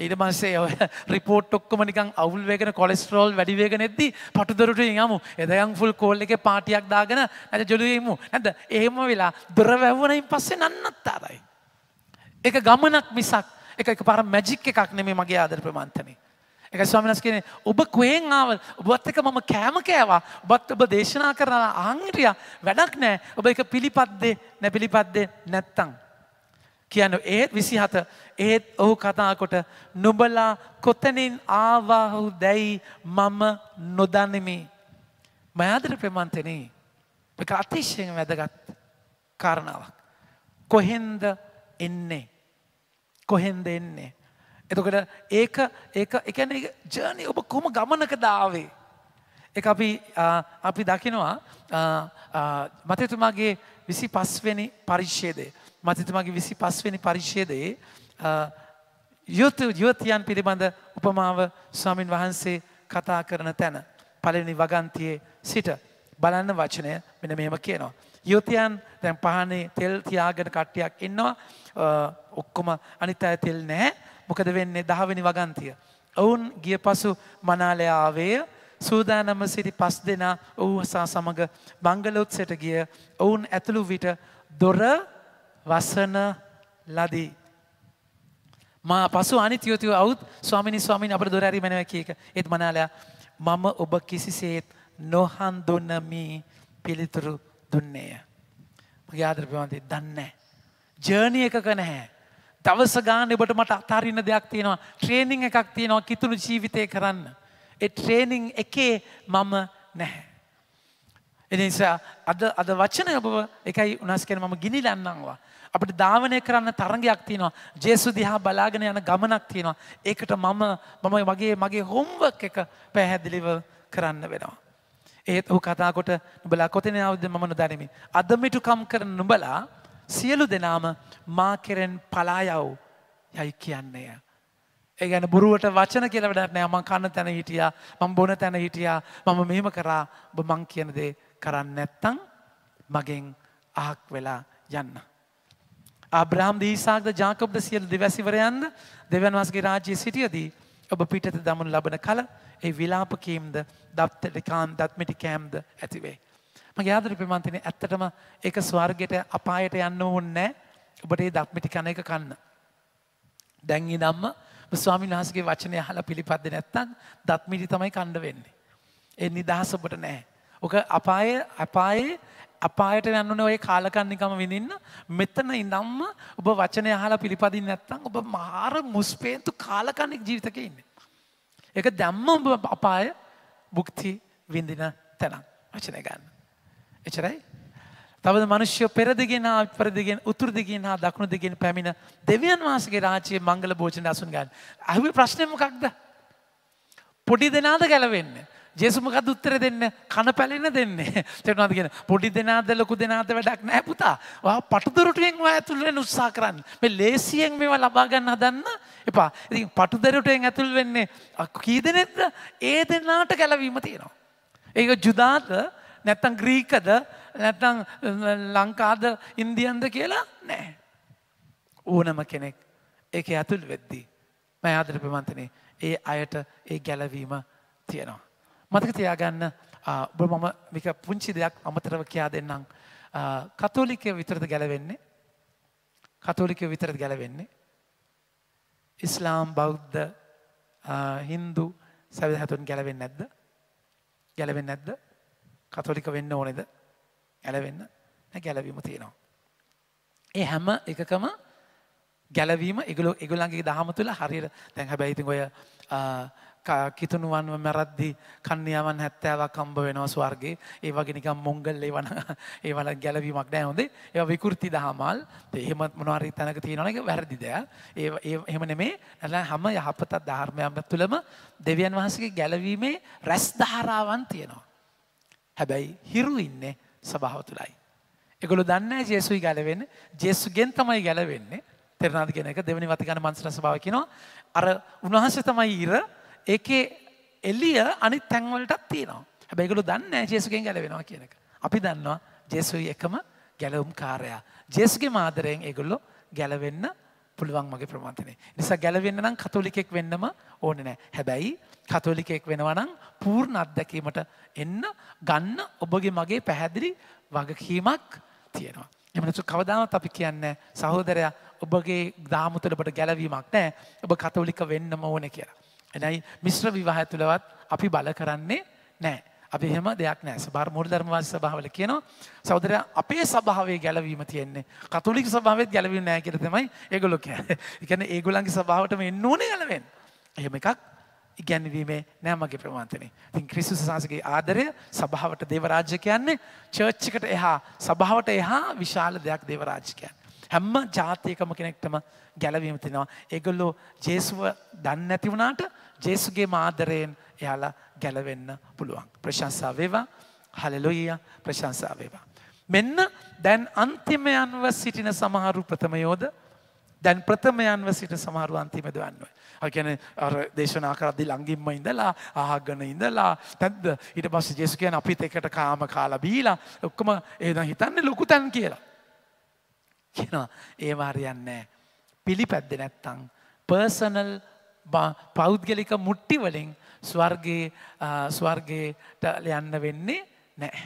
ඊට පස්සේ ඔය රිපෝට් ඔක්කොම නිකන් අවුල් වෙගෙන කොලෙස්ටරෝල් වැඩි වෙගෙන එද්දි පටු දොරටුවෙන් යමු එදයන් ෆුල් කෝල් එකේ පාටියක් දාගෙන නැද ජොලියෙ යමු නැද්ද එහෙම වෙලා දොර වැවුණයින් පස්සේ නන්නත්තාරයි ඒක ගමනක් මිසක් ඒක එකපාර මැජික් එකක් නෙමෙයි මගේ ආදර ප්‍රමාන්තනේ එක ස්වාමිනස් කෙනෙ ඔබ කුවෙන් ආව ඔබත් එක මම කෑම කෑවා ඔබත් ඔබ දේශනා කරලා ආංහිටිය වැඩක් නෑ ඔබ එක පිළිපත්දේ නැ පිළිපත්දේ නැත්තං. කියන්න ඒත් විසිහත ඒත් ඔහු කතාකොට නුබලා කොතනින් ආවාහු දැයි මම නොදනිමි. මයාදර ප්‍රමන්තන එක අතිශ්යෙන් වැදගත් කාරණාවක්. කොහෙන්ද එන්නේ. කොහෙන්ද එන්නේ. එතකොට ඒක ඒක එකැන ජර්නි ඔබ කොම ගමනක දාවේ. එක අපි අපි දකිනවා මතතුමාගේ විසි පස්වෙනි පරිශ්ෂේදය. මතතුමාගේ විසි පස්වෙනි පරිශ්ෂේදයේ යුත යුවතියන් පිළිබඳ උපමාව ස්වාමින් වහන්සේ කතා කරන තැන. පලනි වගන්තියේ සිට බලන්න වචනය මෙන මෙහෙම කියනවා. යුතියන් දැන් පහනේ තෙල් තියාගෙන කට්ටියක් ඉන්නවා ඔක්කොම අනිත් අය තෙල් නැහැ මොකද වෙන්නේ දහවනි වගන්තිය. ඔවුන් ගිය පසු මනාලයාාවේය සූදානම සිටි පස් දෙනා ඔහුහසා සමඟ බංගලොත්සට ගිය ඔවුන් ඇතුළු විට දොර වසන ලදී. මා පසු අනිතියෝතිව අවුත් ස්වාමිනි ස්වාමින් අපට දොරැරි මැනව කියක ඒත් මනාලයා මම ඔබ කිසිසේත් නොහන්දුන්නමී පිළිතුරු දුන්නේය. මගේ ආදරපවන්තේ දන්නේ. ජර්ණිය එකක නැහැ. දවස ගාන ඔබට මට අතාරන්න දෙයක් තියෙනවා ට්‍රේනිං එකක් තියෙනවා කිතුුණු ජීවිතය කරන්න. ඒ ට්‍රේනිං එකේ මම නැහැ. එනිසා අද අද වචනය ඔබ එකයි උනස් කෙන මම ගිනි ලන්නවා. අපට ධාවනය කරන්න තරගයක් තියෙනවා ජේසු දිහා බලාගෙන යන ගමනක් තියෙනවා. ඒකට මම මම වගේ මගේ හොම්වක් එක පැහැදිලිව කරන්න වෙනවා. ඒත් ඔහු කතාකොට නුබලා කොතන අවද මන දැනමි. අදමිටුකම් කරන නුබලා සියලු දෙනාම මා කෙරෙන් පලායව් යයි කියන්නේ. ඒ ගැන බොරුවට වචන කියලා වැඩක් නෑ මං කන්න තැන හිටියා මං බොන තැන හිටියා මම මෙහෙම කරා ඔබ මං කියන දේ කරන්න නැත්තම් මගෙන් අහක් වෙලා යන්න. ආබ්‍රහම් දීසාක්ද ජාකබ්ද සියලු දෙවැසිවරයන්ද දෙවන් වස්ගේ රාජ්‍යයේ සිටියදී ඔබ පිටත දමනු ලබන කල ඒ විලාප කීම්ද දත්මිටි කෑම්ද ඇතිවේ. මගේ ආදරේ ප්‍රේමන්තනේ ඇත්තටම ඒක ස්වර්ගයට අපායට යන්න ඕනේ ඔබට ඒ දක්ම ටික කන එක කන්න. දැන් ඉඳන්ම ස්වාමීන් වහන්සේගේ වචනය අහලා පිළිපදින්නේ නැත්නම් දත්මිටි තමයි කන්න වෙන්නේ. ඒ නිදහස ඔබට නැහැ. ඔක අපායේ අපායේ අපායට යන්න ඕනේ ඔය කාලකන්නිකම විඳින්න. මෙතන ඉඳන්ම ඔබ වචනය අහලා පිළිපදින්නේ නැත්නම් ඔබ මහා මුස්පේන්තු කාලකන්නික ජීවිතයක ඉන්නේ. ඒක දැම්ම ඔබ අපාය භුක්ති විඳින තැනක්. වචනය ගන්න. එචරයි. තවද මනුෂ්‍ය පෙරදිගෙන පරදිගෙන් උතුරදිගෙන් හා දකුණු දෙගෙන් පැමිණ දෙවියන් වහන්සේගේ රාජ්‍යයේ මංගල භෝජන අසුන් ගන්න. අහුවේ ප්‍රශ්නේ මොකක්ද? පොඩි දෙනාද ගැලවෙන්න. ජේසුස් මොකද උත්තර දෙන්න? කන පැලෙන්න දෙන්නේ. තේරුණාද කියන? පොඩි දෙනාද ලොකු දෙනාද වැඩක් නැහැ පුතා. ඔයා පටුදොරටුවෙන් ඔයා ඇතුල් වෙන්න උත්සාහ කරන්න. මේ ලේසියෙන් මේවා ලබා ගන්න හදන්න එපා. ඉතින් පටුදොරටුවෙන් ඇතුල් වෙන්නේ කී දෙනෙක්ද? ඒ දෙනාට ගැලවීම තියෙනවා. ඒක ජුදාද නැත්තං ග්‍රීකද නැත්තං ලංකාද ඉන්දියන්ද කියලා නෑ. ඕනම කෙනෙක් ඒක ඇතුල් වෙද්දී. මෑ ආදර ප්‍රමන්තනේ ඒ අයට ඒ ගැලවීම තියෙනවා. මතක තියාගන්න ඔබ මම වික පුංචි දෙයක් අමතරව කියා දෙන්නම්. කතෝලිකය විතරද ගැලවෙන්නේ. කතෝලිකය විතරද ගැලවෙන්නේ. ඉස්ලාම් බෞද්ධ හින්දු සැවිදහතුන් ගැලවෙන් නැද්ද. ගැලවෙන් නැද්ද. කතෝලික වෙන්න ඕනේද? ගැලවෙන්න නැහැ ගැලවීම තියෙනවා. ඒ හැම එකකම ගැලවීම ඒගොල්ලෝ ඒගොල්ලන්ගේ දහම තුළ හරියට දැන් හැබැයි ඉතින් ඔය කිතුනුවන් මැරද්දි කන්‍යාවන් 70ක් හම්බ වෙනවා ස්වර්ගේ. ඒ වගේ නිකන් මොංගල් ඒවන ඒවල ගැලවීමක් නැහැ හොඳේ. ඒවා විකෘති දහමල්. එහෙම මොනවා හරි තැනක තියෙනවනේ ඒක වැරදි දෙයක්. ඒ එහෙම නෙමේ. නැත්නම් හැම යහපත ධර්මයන් තුළම දෙවියන් වහන්සේගේ ගැලවීමේ රැස් ධාරාවන් තියෙනවා. හැබැයි හිරු ඉන්නේ සභාව තුළයි. එකොළු දන්න ජේසුයි ගැලවෙන්න ජෙස්සු ගෙන් තමයි ගැලවෙන්නේ තෙරනාද කෙනෙක දෙවනි වතිකන මන්සර සභාව කියනවා අර උන්වහන්සේ තමයි ඉර ඒකේ එල්ලිය අනි තැන්වලටත් තියෙනවා හැබැයිකළු දන්න ජේසුගෙන් ගැලවෙනවා කියනක. අපි දන්නවා ජෙසුයි එකම ගැලවුම් කාරයා. ජෙසුගේ මාදරයෙන් ඒගොල්ලො ගැලවෙන්න පුළුවන් මගේ ප්‍රමාන්තනේ. නිසා ගැලවෙන්න නම් කතෝලිකෙක් වෙන්නම ඕනේ නැහැ. හැබැයි කතෝලිකෙක් වෙනවා නම් පූර්ණ අත්දැකීමට එන්න ගන්න ඔබගේ මගේ පැහැදිලි වගකීමක් තියෙනවා. එහෙම නැතු කවදාවත් අපි කියන්නේ සහෝදරයා ඔබගේ දාම තුළ ඔබට ගැලවීමක් නැහැ. ඔබ කතෝලික වෙන්නම ඕනේ කියලා. එනයි මිශ්‍ර විවාහය තුලවත් අපි බල කරන්නේ නැහැ. අපි එහෙම දෙයක් නෑ සභාර මූල ධර්මවාදී සභාවල කියනවා සහෝදරයා අපේ සභාවේ ගැළවීම තියෙන්නේ කතෝලික සභාවෙත් ගැළවීම නෑ කියලා තමයි ඒගොල්ලෝ කියන්නේ. ඒ කියන්නේ ඒගොල්ලන්ගේ සභාවටම එන්න ඕනේ ගැළවෙන්න. එහෙම එකක් ඉගැන්වීමේ නෑ මගේ ප්‍රමාණතනේ. ඉතින් ක්‍රිස්තුස් සාසකේ ආදරය සභාවට දේවරාජ්‍ය කියන්නේ චර්ච් එකට එහා සභාවට එහා විශාල දෙයක් දේවරාජ්‍ය කියන්නේ. හැම ජාතියකම කෙනෙක්ටම ගැලවීම තියෙනවා. ඒගොල්ලෝ ජේසුව දන්නේ නැති වුණාට ජේසුගේ මාදරයෙන් එයාලා ගැලවෙන්න පුළුවන්. ප්‍රශංසා වේවා හලලොයිය ප්‍රශංසා වේවා. මෙන්න දැන් අන්තිමයන්ව සිටින සමහරු ප්‍රථමයෝද දැන් ප්‍රථමයන්ව සිට සමහරු අන්තිම දවන්නුව. අගැන අර දේශනා කරද්දි ලංගින්ම ඉඳලා ආහගන ඉඳලා තැද්ද ඊට පස්ස ජෙසු කියන අපිත් එකට කාම කාලා බීලා ඔක්කම ඒද හිතන්න ලොකු තැන් කියලා. කියෙන ඒවාරයන්නෑ පිළිපැද්ද නැත්තං පර්සනල් පෞද්ගලික මුට්ටිවලින් ස්වර්ගේ ස්වර්ගේට යන්න වෙන්නේ නෑ.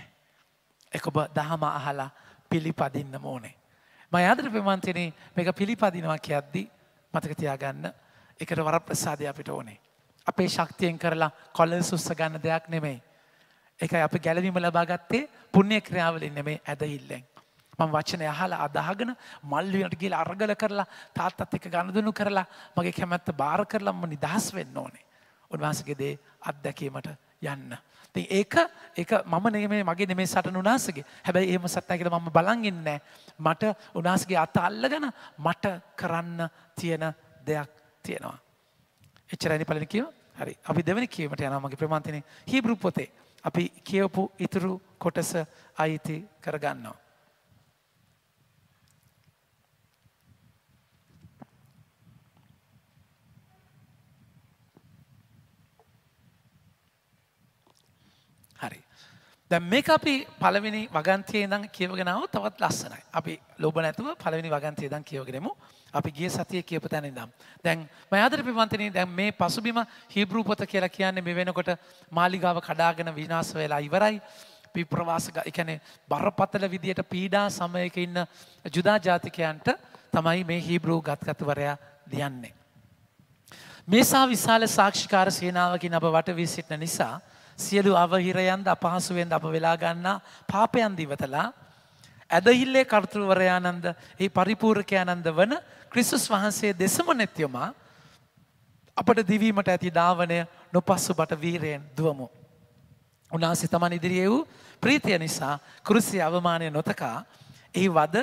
එක ඔබ දහම අහලා පිළිපදින්න මෝනේ. ම අදර ප්‍රමන්තනේ මේක පිළිපදිනවා කියද්දි මතක තියාගන්න එකට වර ප්‍රසාධය අපිට ඕනේ. අපේ ශක්තියෙන් කරලා කොල්ල සුස්ස ගන්න දෙයක් නෙමෙයි. එක අප ගැලවීම ලබාගත්තේ පුුණ්‍ය ක්‍රියාවලින් නෙමේ ඇදහිල්ලෙන්. මං වචනය අහලා අදාගෙන මල්ලුවට ගිල් අරගල කරලා තාත්තත් එක ගණදුනු කරලා මගේ කැමැත්ත භාර කරලම්ම නිදහස් වෙන්න ඕනේ. උන්වහන්සේගේ අත්දැකීමට යන්න. ති ඒක එක මම නෙමේ මගේ නෙමේ සටන උනාසගේ හැබැයි ඒම සත්තා කියල මම බලගන්නෑ මට උනාසගේ අත අල්ලගන මට කරන්න තියෙන දෙයක් තියෙනවා. එච්චරනි පලන කියව හරි අපි දෙවැනි කියීමට යනමගේ ප්‍රමාන්තින හිබරුපොතේ අපි කියවපු ඉතුරු කොටස අයිති කරගන්නවා. දැ මේ අපි පළවෙනි වගන්තය දං කියවගෙනාව තවත් ලස්සනයි. අපි ලොබ නැතුව පළවෙනි වගන්තය දං කියවගෙනෙමු අපි ගිය සතිය කියප තැන දම්. දැන් මයාදර පිවන්තන දැන් මේ පසුබිම හිබ්‍රූපත කියලා කියන්නේ මෙ වෙනකොට මාලිගාව කඩාගෙන විනාස වෙලා ඉවරයි. පිප්‍රවාසක එකන බරපතල විදියට පීඩා සමයක ඉන්න ජුදා ජාතිකයන්ට තමයි මේ හිබ්‍රූ ගත්කතුවරයා දියන්නේ. මේසා විශාල සාක්ෂිකාර සේනාවකින් අප වටවී සිටින නිසා සියලු අවහිරයන්ද අපහසුවෙන්ද අප වෙලා ගන්නා පාපයන් දිවතලා ඇදහිල්ලේ කර්තෘවරයානන්ද ඒ පරිපූර්කයානන්ද වන ක්‍රිස්තුස් වහන්සේ දෙසම නැතියොමා අපට දිවීමට ඇති ධාවනය නොපස්සු බට වීරයෙන් දුවමු. උනාසේ තමන් ඉදිරියේ වූ ප්‍රීතිය නිසා කුරුසිය අවමානය නොතකා එහි වද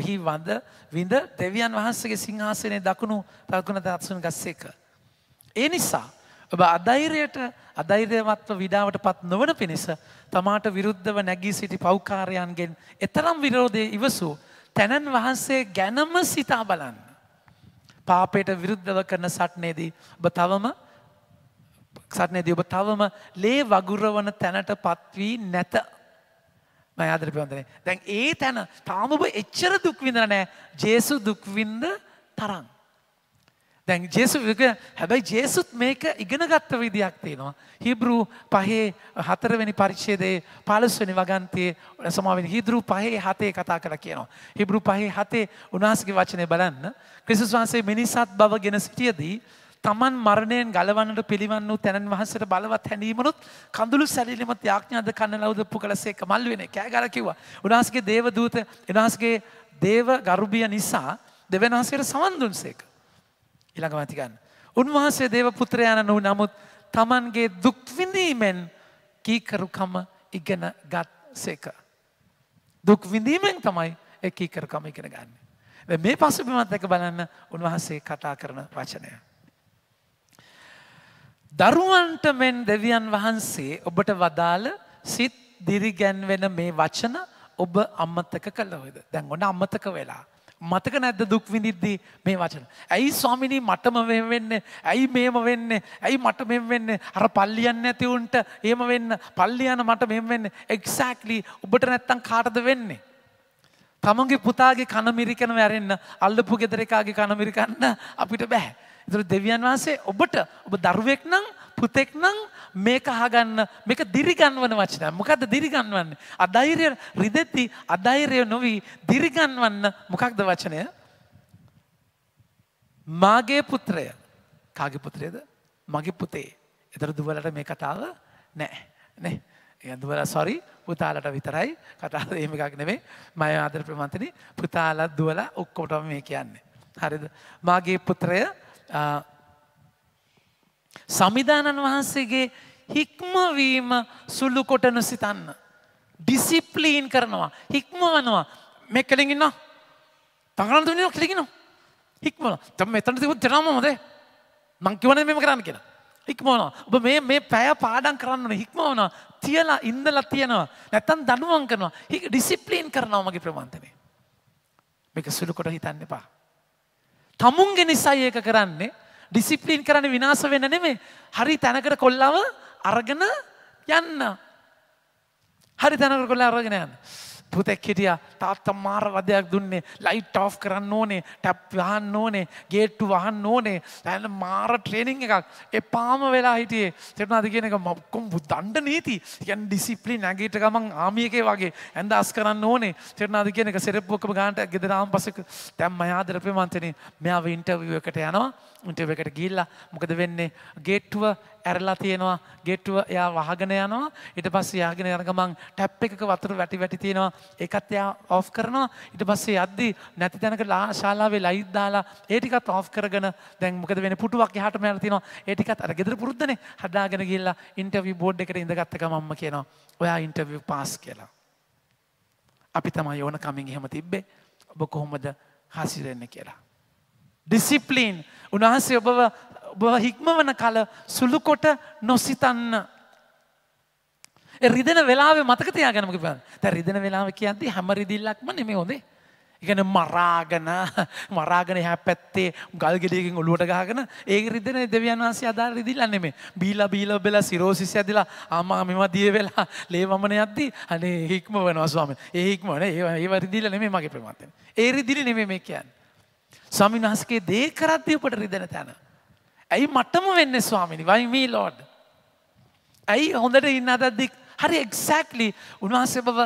එහි වඳ විඳ දෙවියන් වහන්සේගේ සිංහාසනයේ දකුණු තකුණ තත්සුන් ගස්සේක. ඒ නිසා ඔබ අධෛරයට අධෛර්යමත්ව විඩාවට පත් නොවන පිණිස තමාට විරුද්ධව නැගී සිටි පෞකාරයන්ගෙන් එතරම් විරෝධය ඉවසූ තැනන් වහන්සේ ගැනම සිතා බලන්න. පාපයට විරුද්ධව කරන සටනේදී ඔබ තවම සටනේදී ඔබ තවම ලේ වගුරවන තැනට පත්වී නැත මයාදර පිවන්දනේ දැන් ඒ තැන තාම ඔබ එච්චර දුක්විඳ නෑ ජේසු දුක්වින්ද තරන්. දැන් ජෙසු හැබැයි ජෙසුත් මේක ඉගෙනගත්ත විදියක් තියෙනවා. හිබ්‍රු පහේ හතරවෙනි පරිච්ඡේදයේ පලස්වනි වගන්තයේ සමාවෙන හිදරු පහේ හතේ කතා කර කියනවා. හිබ්‍රු පහේ හතේ උනාසගේ වචනය බලන්න ක්‍රිස්තුස් වහන්සේ මිනිසත් බව ගෙන සිටියදී තමන් මරණයෙන් ගලවන්නට පිළිවන් වූ තැනන් වහන්සට බලවත් හැඳීමනොත් කඳුළු සැලිලිමත් යාඥාද කන්න ලවදපු කලසේක මල් වෙන කෑගල කිව්වා. උනාසගේ දේව දූත එනාසගේ දේව ගරුබිය නිසා දෙවනාසයට සවන් දුන්සේක. ඊළඟ මතිකන්න. උන්වහන්සේ දේවපුත්‍රයන වූ නමුත් තමන්ගේ දුක්විඳීමෙන් කීකරුකම ඉගෙන ගත් සේක. දුක්විඳීමෙන් තමයි ඒ කීකරුකම ඉගෙන ගන්න. මේ පසුබිමත් එක බලන්න උන්වහන්සේ කතා කරන වචනය. දරුවන්ට මෙන් දෙවියන් වහන්සේ ඔබට වදාළ සිත් දිරිගැන්වෙන මේ වචන ඔබ අම්මතක කළොද දැන් ඔන්න අම්මතක වෙලා මතක නැද්ද දුක් විඳිද්දී මේ වචන. ඇයි ස්වාමිනී මටම මෙහෙම වෙන්නේ? ඇයි මේම වෙන්නේ? ඇයි මට මෙහෙම වෙන්නේ? අර පල්ලියන් නැති උන්ට එහෙම වෙන්න. පල්ලියන මට මෙහෙම වෙන්නේ. එක්සැක්ට්ලි ඔබට නැත්තම් කාටද වෙන්නේ? තමන්ගේ පුතාගේ කනමිරිකන වැරෙන්න අල්ලපු ගෙදර එකාගේ කනමිරිකන්න අපිට බෑ. ඒතර දෙවියන් වහන්සේ ඔබට ඔබ දරුවෙක් නම් පුතෙක් නම් මේක අහගන්න මේක දිරිගන්වන වචනයක්. මොකද්ද දිරිගන්වන්නේ? අධෛර්ය රිදෙති අධෛර්ය නොවි දිරිගන්වන්න මොකක්ද වචනය? මාගේ පුත්‍රය. කාගේ පුත්‍රයද? මගේ පුතේ. ඒතර දුවලට මේ කතාව නෑ. නේ. ඒ දුවලා sorry පුතාලට විතරයි කතාව එහෙම එකක් නෙමෙයි. මම ආදර ප්‍රමන්තනි පුතාලා දුවලා ඔක්කොටම මේ කියන්නේ. හරිද? මාගේ පුත්‍රය සමිධානන් වහන්සේගේ හික්මවීම සුල්ලු කොට නොසිතන්න. ඩිසිප්ලීන් කරනවා. හික්මවනවා. මේ කෙලිගින්න තඟරන් දුනින කෙලිගින. හික්මන තම මෙතන තිබුත් දෙනම මොදේ. මං කිවනේ මෙම කරන්න කියලා. හික්මවනවා. ඔබ මේ මේ පැය පාඩම් කරන්න ඕනේ. හික්මවනවා. තියලා ඉඳලා තියනවා. නැත්තම් දඬුවම් කරනවා. ඩිසිප්ලීන් කරනවා මගේ ප්‍රබන්ධනේ. මේක සුළු කොට හිතන්න එපා. තමුන්ගේ නිසා ඒක කරන්නේ ඩිසිප්ලින් කරන්න විනාස වෙන නෙමේ හරි තැනකට කොල්ලව අරගෙන යන්න. හරි තැනකට කොල්ල අරගෙන යන්න. පුතෙක් හිටිය තාත්ත මාර වදයක් දුන්නේ ලයිට් ටෝ් කරන්න ඕනේ ටැප් යහන්න ඕනේ ගේට්ටු වහන්න ඕනේ ඇන මාර ට්‍රේනිං එකක් එපාම වෙලා හිටියේ තෙරනාද කියන එක මක්කොම් දණ්ඩ නීති යන් ඩිසිප්ලි නැගීට ගමන් ආමියකේ වගේ ඇඳ අස් කරන්න ඕනේ තෙරනාද කියන එක සෙරප්පුක්කම ගාන්ට ගෙදරම් පසක තැම් අයාදරපය මන්තනේ මෙයාව ඉන්ටවිය එකට යනවා ඉන්ටව එකට ගිල්ලා මොකද වෙන්නේ ගේට්ටුව ඇරලා තියෙනවා ගෙට්ටුව එයා වහගෙන යනවා ඊට පස්සේ යාගෙන යන ගමන් ටැප් එකක වතුර වැටි වැටි තියෙනවා ඒකත් එයා ඔෆ් කරනවා ඊට පස්සේ යද්දි නැති තැනක ශාලාවේ ලයිට් දාලා ඒ ටිකත් ඔෆ් කරගෙන දැන් මොකද වෙන්නේ පුටුවක් එහාට මෙහාට තියෙනවා ඒ ටිකත් අර ගෙදර පුරුද්දනේ හදාගෙන ගිහිල්ලා ඉන්ටර්විව් බෝඩ් එකට ඉඳගත්ත ගමන් අම්ම කියනවා ඔයා ඉන්ටර්විව් පාස් කියලා අපි තමයි ඕන කමින් එහෙම තිබ්බේ ඔබ කොහොමද හසිරෙන්න කියලා ඩිසිප්ලින් උන්වහන්සේ ඔබව ඔබ හික්මවන කල සුළුකොට නොසිතන්න. රිදෙන වෙලාවේ මතක තියාගෙනමක බ තැ රිදෙන වෙලාව කියන්ති හැම රිදිල්ලක්ම නෙමේ හොදේ. ඉගැන මරාගන මරාගෙන හැ පැත්තේ ගල්ගෙඩියකින් ඔලුවට ගාගෙන ඒ රිදන දෙවියන් වන්සේ අදා රිදිල්ලන්නේ මේ බීල බීල බෙලා සිරෝසිස් ඇදිලා ආමා මෙම දිය වෙලා ලේවමන අද්දි අනේ හික්ම වෙනවාස්වාම ඒහික්මන ඒ වරිදිල නෙමේ මගේ ප්‍රමත්තෙන් ඒ රිදිලි නෙමේ මේ කියන්. සමිනාසකේ දේ කරද්දී උපට රිදෙන තැන. ඇයි මටම වෙන්න ස්වාමිනි වයි මේ ලෝඩ්. ඇයි හොඳට ඉන්න අදද්දික් හරි එක්සැක්ලි උන්වහන්සේ බව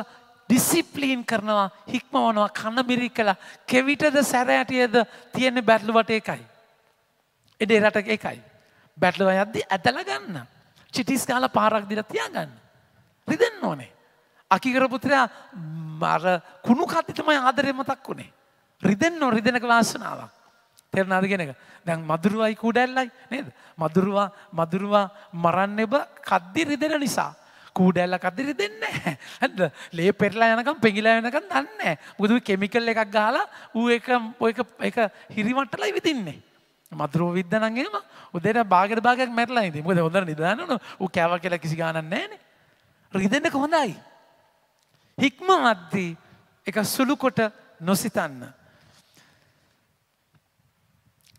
ඩිසිප්ලීන් කරනවා හික්මවනවා කණබිරි කලා කෙවිටද සැරඇටියද තියෙන බැටලුවට එකයි. එඩේ රට එකයි. බැටලුව යද්දි ඇතල ගන්න. චිටිස් කාල පාරක් දිර තියාගන්න. රිදන්න ඕනේ. අකිකරපුතරයා මර කුණු කතිතමයි ආදරය මතක් වුණේ. රිදෙන්න්නෝ රිදෙනක වාසනාවක්. තෙරනාද කෙනක දැන් මදුරුවයි කුඩැල්ලයි නේද. මදුරුවා මදුරුවා මරන්න එබ කද්දි රිදෙන නිසා. කූඩැල්ල කදිරි දෙන්න ඇද ලේ පෙරලා යනකම් පෙගිලා යනකම් දන්න බුදු කෙමිකල් එකක් ගාලා ඌ එක ඔය එක හිරිමට්ටලයි විතින්නේ. මදුරුව විද්ධනන්ගේම උදේට බාගට බාගක් මැරලා ඉති ොද හොඳ නිදානන ූ කැව කියලා කිසි ගානන්නේන රිදෙන්න්නක හොඳයි. හික්ම අද්දී එක සුළුකොට නොසිතන්න.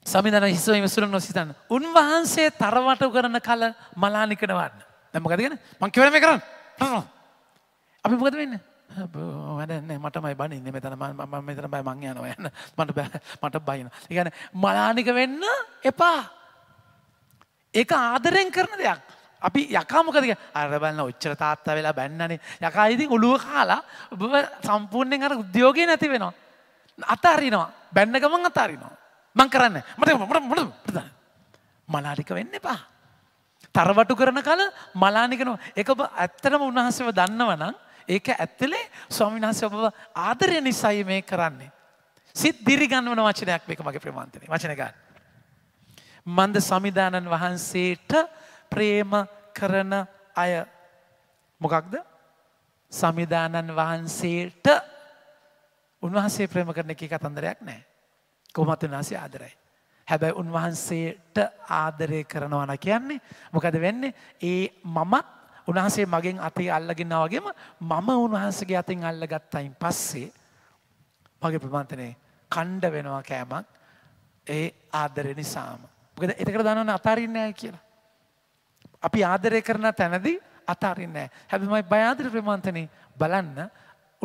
සමිධන හිස විමසුර නොසිතන්න උන්වහන්සේ තරවට කරන කල මලානිකනවන්න දැමකතිගෙන මංකිවර මේ කරන්න අපි මොකද වෙන්න වැඩන්නේ මටමයි බනින්න මෙතන මෙතන බයි මං යනවා යන්න මට මට බයින ඉගැන මලානික වෙන්න එපා ඒක ආදරෙන් කරන දෙයක් අපි යකාමකදක අරබන්න ඔච්චර තාත්ත වෙලා බැන්නනේ යකා ඉතින් ඔළුව කාලා සම්පූර්ණයෙන් අර උද්‍යෝගය නැති වෙනවා අතාරිනවා බැන්න ගමන් අතාරිනවා මං කරන්න මට මට මට මලාරික වෙන්න එපා. තරවටු කරන කල මලානිකනවා එක ඇත්තටම උන්වහන්සේව දන්නවනම් ඒක ඇත්තලේ ස්වාමිනාහසේ ඔබ ආදරය නිසයි මේ කරන්නේ. සිත් දිරිගන්වන වචනයක් මේක මගේ ප්‍රමාන්තනේ වචන ගන්න. මන්ද සමිධානන් වහන්සේට ප්‍රේම කරන අය මොකක්ද? සමිධානන් වහන්සේට උන්වහන්සේ ප්‍රේම කරන එක කතන්දරයක් නැහැ. කොමතුන් වහන්සේ ආදරයි. හැබැයි උන්වහන්සේට ආදරය කරනවන කියන්නේ මොකද වෙන්නේ ඒ මමත් උන්වහන්සේ මගෙන් අතේ අල්ලගෙන වගේම මම උන්වහන්සේගේ අතින් අල්ලගත්තයින් පස්සේ මගේ ප්‍රමාන්තනේ කණ්ඩ වෙනවා කෑමක් ඒ ආදරය නිසාම. මොකද එතකට දන්නවන අතාරින්නේ කියලා. අපි ආදරය කරන තැනදී අතාරින්නේ හැබැයි බයාදර ප්‍රමාන්තනේ බලන්න